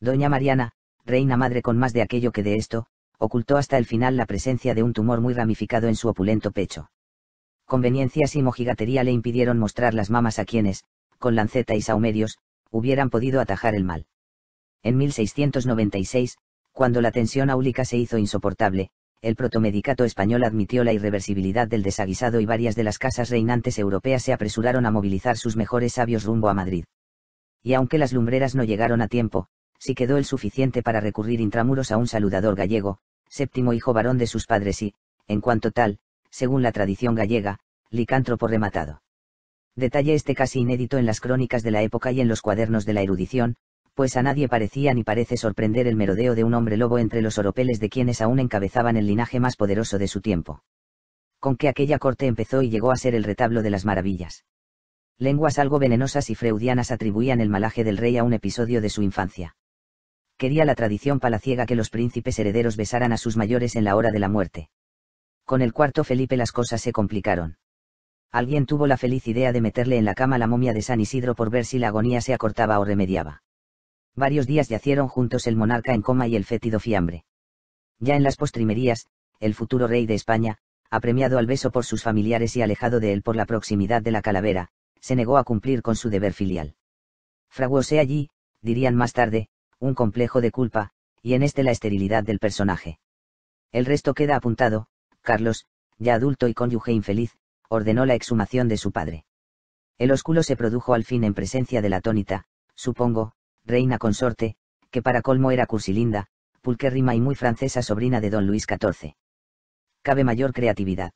Doña Mariana, reina madre con más de aquello que de esto, ocultó hasta el final la presencia de un tumor muy ramificado en su opulento pecho. Conveniencias y mojigatería le impidieron mostrar las mamas a quienes, con lanceta y saumerios, hubieran podido atajar el mal. En 1696, cuando la tensión áulica se hizo insoportable, el protomedicato español admitió la irreversibilidad del desaguisado y varias de las casas reinantes europeas se apresuraron a movilizar sus mejores sabios rumbo a Madrid. Y aunque las lumbreras no llegaron a tiempo, sí quedó el suficiente para recurrir intramuros a un saludador gallego, séptimo hijo varón de sus padres y, en cuanto tal, según la tradición gallega, licántropo rematado. Detalle este casi inédito en las crónicas de la época y en los cuadernos de la erudición, pues a nadie parecía ni parece sorprender el merodeo de un hombre lobo entre los oropeles de quienes aún encabezaban el linaje más poderoso de su tiempo. Con que aquella corte empezó y llegó a ser el retablo de las maravillas. Lenguas algo venenosas y freudianas atribuían el malaje del rey a un episodio de su infancia quería la tradición palaciega que los príncipes herederos besaran a sus mayores en la hora de la muerte. Con el cuarto Felipe las cosas se complicaron alguien tuvo la feliz idea de meterle en la cama la momia de San Isidro por ver si la agonía se acortaba o remediaba. Varios días yacieron juntos el monarca en coma y el fétido fiambre. Ya en las postrimerías, el futuro rey de España, apremiado al beso por sus familiares y alejado de él por la proximidad de la calavera, se negó a cumplir con su deber filial. Fraguose allí, dirían más tarde, un complejo de culpa, y en este la esterilidad del personaje. El resto queda apuntado, Carlos, ya adulto y cónyuge infeliz, ordenó la exhumación de su padre. El ósculo se produjo al fin en presencia de la tónita, supongo, reina consorte, que para colmo era cursilinda, pulquérrima y muy francesa sobrina de don Luis XIV. Cabe mayor creatividad.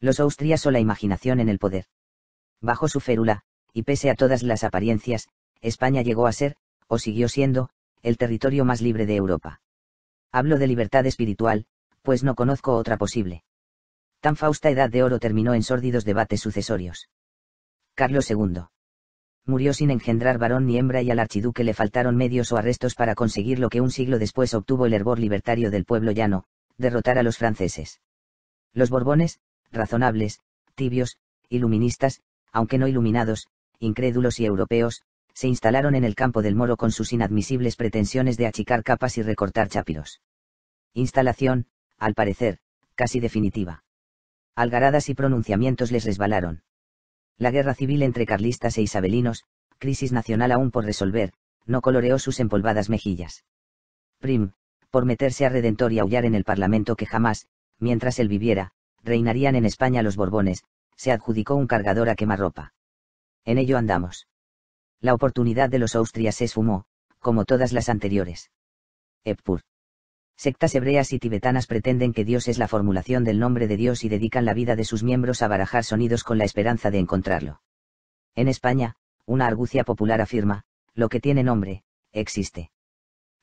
Los austrias o la imaginación en el poder. Bajo su férula, y pese a todas las apariencias, España llegó a ser, o siguió siendo, el territorio más libre de Europa. Hablo de libertad espiritual, pues no conozco otra posible tan fausta edad de oro terminó en sórdidos debates sucesorios. Carlos II. Murió sin engendrar varón ni hembra y al archiduque le faltaron medios o arrestos para conseguir lo que un siglo después obtuvo el hervor libertario del pueblo llano, derrotar a los franceses. Los Borbones, razonables, tibios, iluministas, aunque no iluminados, incrédulos y europeos, se instalaron en el campo del moro con sus inadmisibles pretensiones de achicar capas y recortar chapiros. Instalación, al parecer, casi definitiva algaradas y pronunciamientos les resbalaron. La guerra civil entre carlistas e isabelinos, crisis nacional aún por resolver, no coloreó sus empolvadas mejillas. Prim, por meterse a Redentor y aullar en el Parlamento que jamás, mientras él viviera, reinarían en España los Borbones, se adjudicó un cargador a quemarropa. En ello andamos. La oportunidad de los Austrias se esfumó, como todas las anteriores. Eppur sectas hebreas y tibetanas pretenden que Dios es la formulación del nombre de Dios y dedican la vida de sus miembros a barajar sonidos con la esperanza de encontrarlo. En España, una argucia popular afirma, lo que tiene nombre, existe.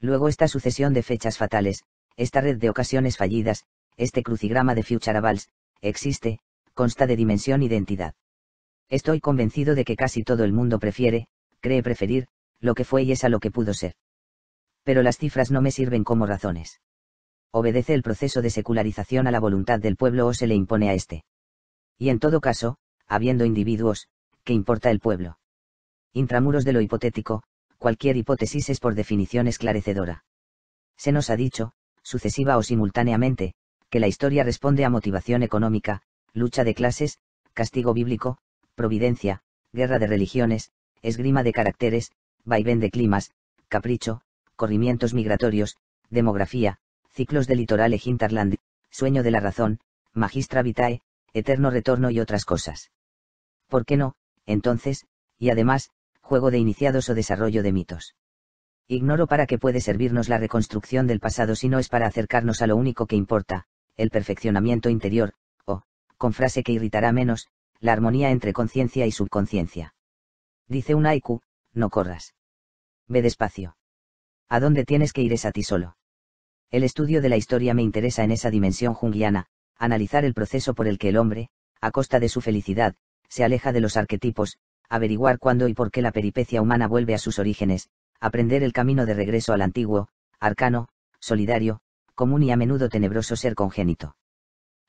Luego esta sucesión de fechas fatales, esta red de ocasiones fallidas, este crucigrama de Fucharabals, existe, consta de dimensión y de entidad. Estoy convencido de que casi todo el mundo prefiere, cree preferir, lo que fue y es a lo que pudo ser. Pero las cifras no me sirven como razones obedece el proceso de secularización a la voluntad del pueblo o se le impone a éste. Y en todo caso, habiendo individuos, ¿qué importa el pueblo? Intramuros de lo hipotético, cualquier hipótesis es por definición esclarecedora. Se nos ha dicho, sucesiva o simultáneamente, que la historia responde a motivación económica, lucha de clases, castigo bíblico, providencia, guerra de religiones, esgrima de caracteres, vaivén de climas, capricho, corrimientos migratorios, demografía, Ciclos de e Hinterland, Sueño de la Razón, Magistra Vitae, Eterno Retorno y otras cosas. ¿Por qué no, entonces, y además, juego de iniciados o desarrollo de mitos? Ignoro para qué puede servirnos la reconstrucción del pasado si no es para acercarnos a lo único que importa, el perfeccionamiento interior, o, con frase que irritará menos, la armonía entre conciencia y subconsciencia. Dice un aiku: no corras. Ve despacio. ¿A dónde tienes que ir es a ti solo? El estudio de la historia me interesa en esa dimensión junguiana, analizar el proceso por el que el hombre, a costa de su felicidad, se aleja de los arquetipos, averiguar cuándo y por qué la peripecia humana vuelve a sus orígenes, aprender el camino de regreso al antiguo, arcano, solidario, común y a menudo tenebroso ser congénito.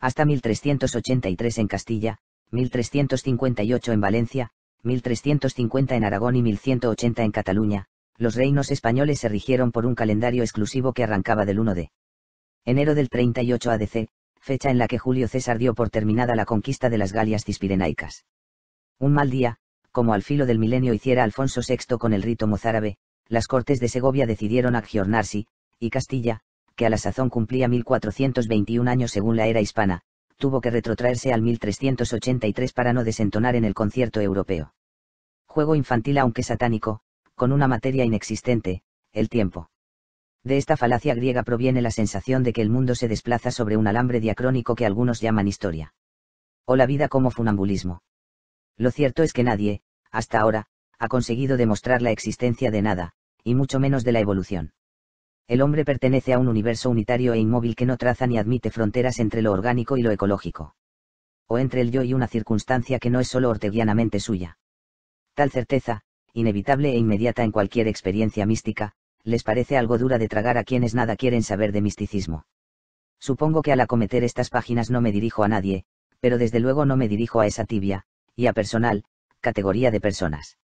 Hasta 1383 en Castilla, 1358 en Valencia, 1350 en Aragón y 1180 en Cataluña, los reinos españoles se rigieron por un calendario exclusivo que arrancaba del 1 de enero del 38 ADC, fecha en la que Julio César dio por terminada la conquista de las Galias cispirenaicas. Un mal día, como al filo del milenio hiciera Alfonso VI con el rito mozárabe, las Cortes de Segovia decidieron agiornarse, y Castilla, que a la sazón cumplía 1421 años según la era hispana, tuvo que retrotraerse al 1383 para no desentonar en el concierto europeo. Juego infantil aunque satánico, con una materia inexistente, el tiempo. De esta falacia griega proviene la sensación de que el mundo se desplaza sobre un alambre diacrónico que algunos llaman historia. O la vida como funambulismo. Lo cierto es que nadie, hasta ahora, ha conseguido demostrar la existencia de nada, y mucho menos de la evolución. El hombre pertenece a un universo unitario e inmóvil que no traza ni admite fronteras entre lo orgánico y lo ecológico. O entre el yo y una circunstancia que no es solo orteguianamente suya. Tal certeza, inevitable e inmediata en cualquier experiencia mística, les parece algo dura de tragar a quienes nada quieren saber de misticismo. Supongo que al acometer estas páginas no me dirijo a nadie, pero desde luego no me dirijo a esa tibia, y a personal, categoría de personas.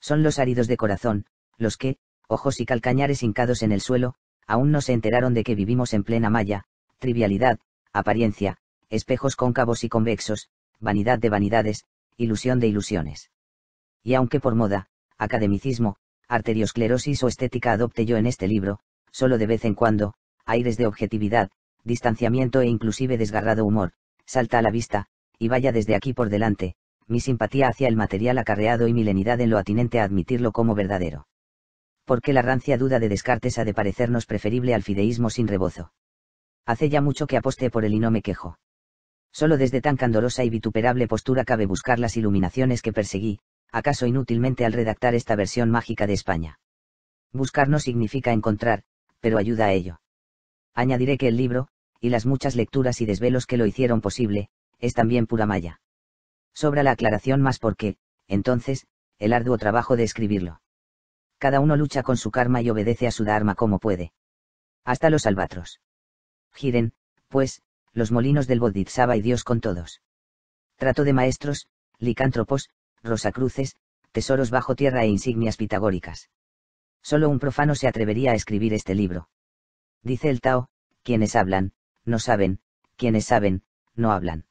Son los áridos de corazón, los que, ojos y calcañares hincados en el suelo, aún no se enteraron de que vivimos en plena malla, trivialidad, apariencia, espejos cóncavos y convexos, vanidad de vanidades, ilusión de ilusiones y aunque por moda, academicismo, arteriosclerosis o estética adopte yo en este libro, solo de vez en cuando, aires de objetividad, distanciamiento e inclusive desgarrado humor, salta a la vista, y vaya desde aquí por delante, mi simpatía hacia el material acarreado y mi lenidad en lo atinente a admitirlo como verdadero. Porque la rancia duda de Descartes ha de parecernos preferible al fideísmo sin rebozo? Hace ya mucho que aposté por él y no me quejo. Solo desde tan candorosa y vituperable postura cabe buscar las iluminaciones que perseguí, acaso inútilmente al redactar esta versión mágica de España. Buscar no significa encontrar, pero ayuda a ello. Añadiré que el libro, y las muchas lecturas y desvelos que lo hicieron posible, es también pura maya. Sobra la aclaración más porque, entonces, el arduo trabajo de escribirlo. Cada uno lucha con su karma y obedece a su dharma como puede. Hasta los albatros. Giren, pues, los molinos del Bodhisattva y Dios con todos. Trato de maestros, licántropos, rosacruces, tesoros bajo tierra e insignias pitagóricas. Solo un profano se atrevería a escribir este libro. Dice el Tao, quienes hablan, no saben, quienes saben, no hablan.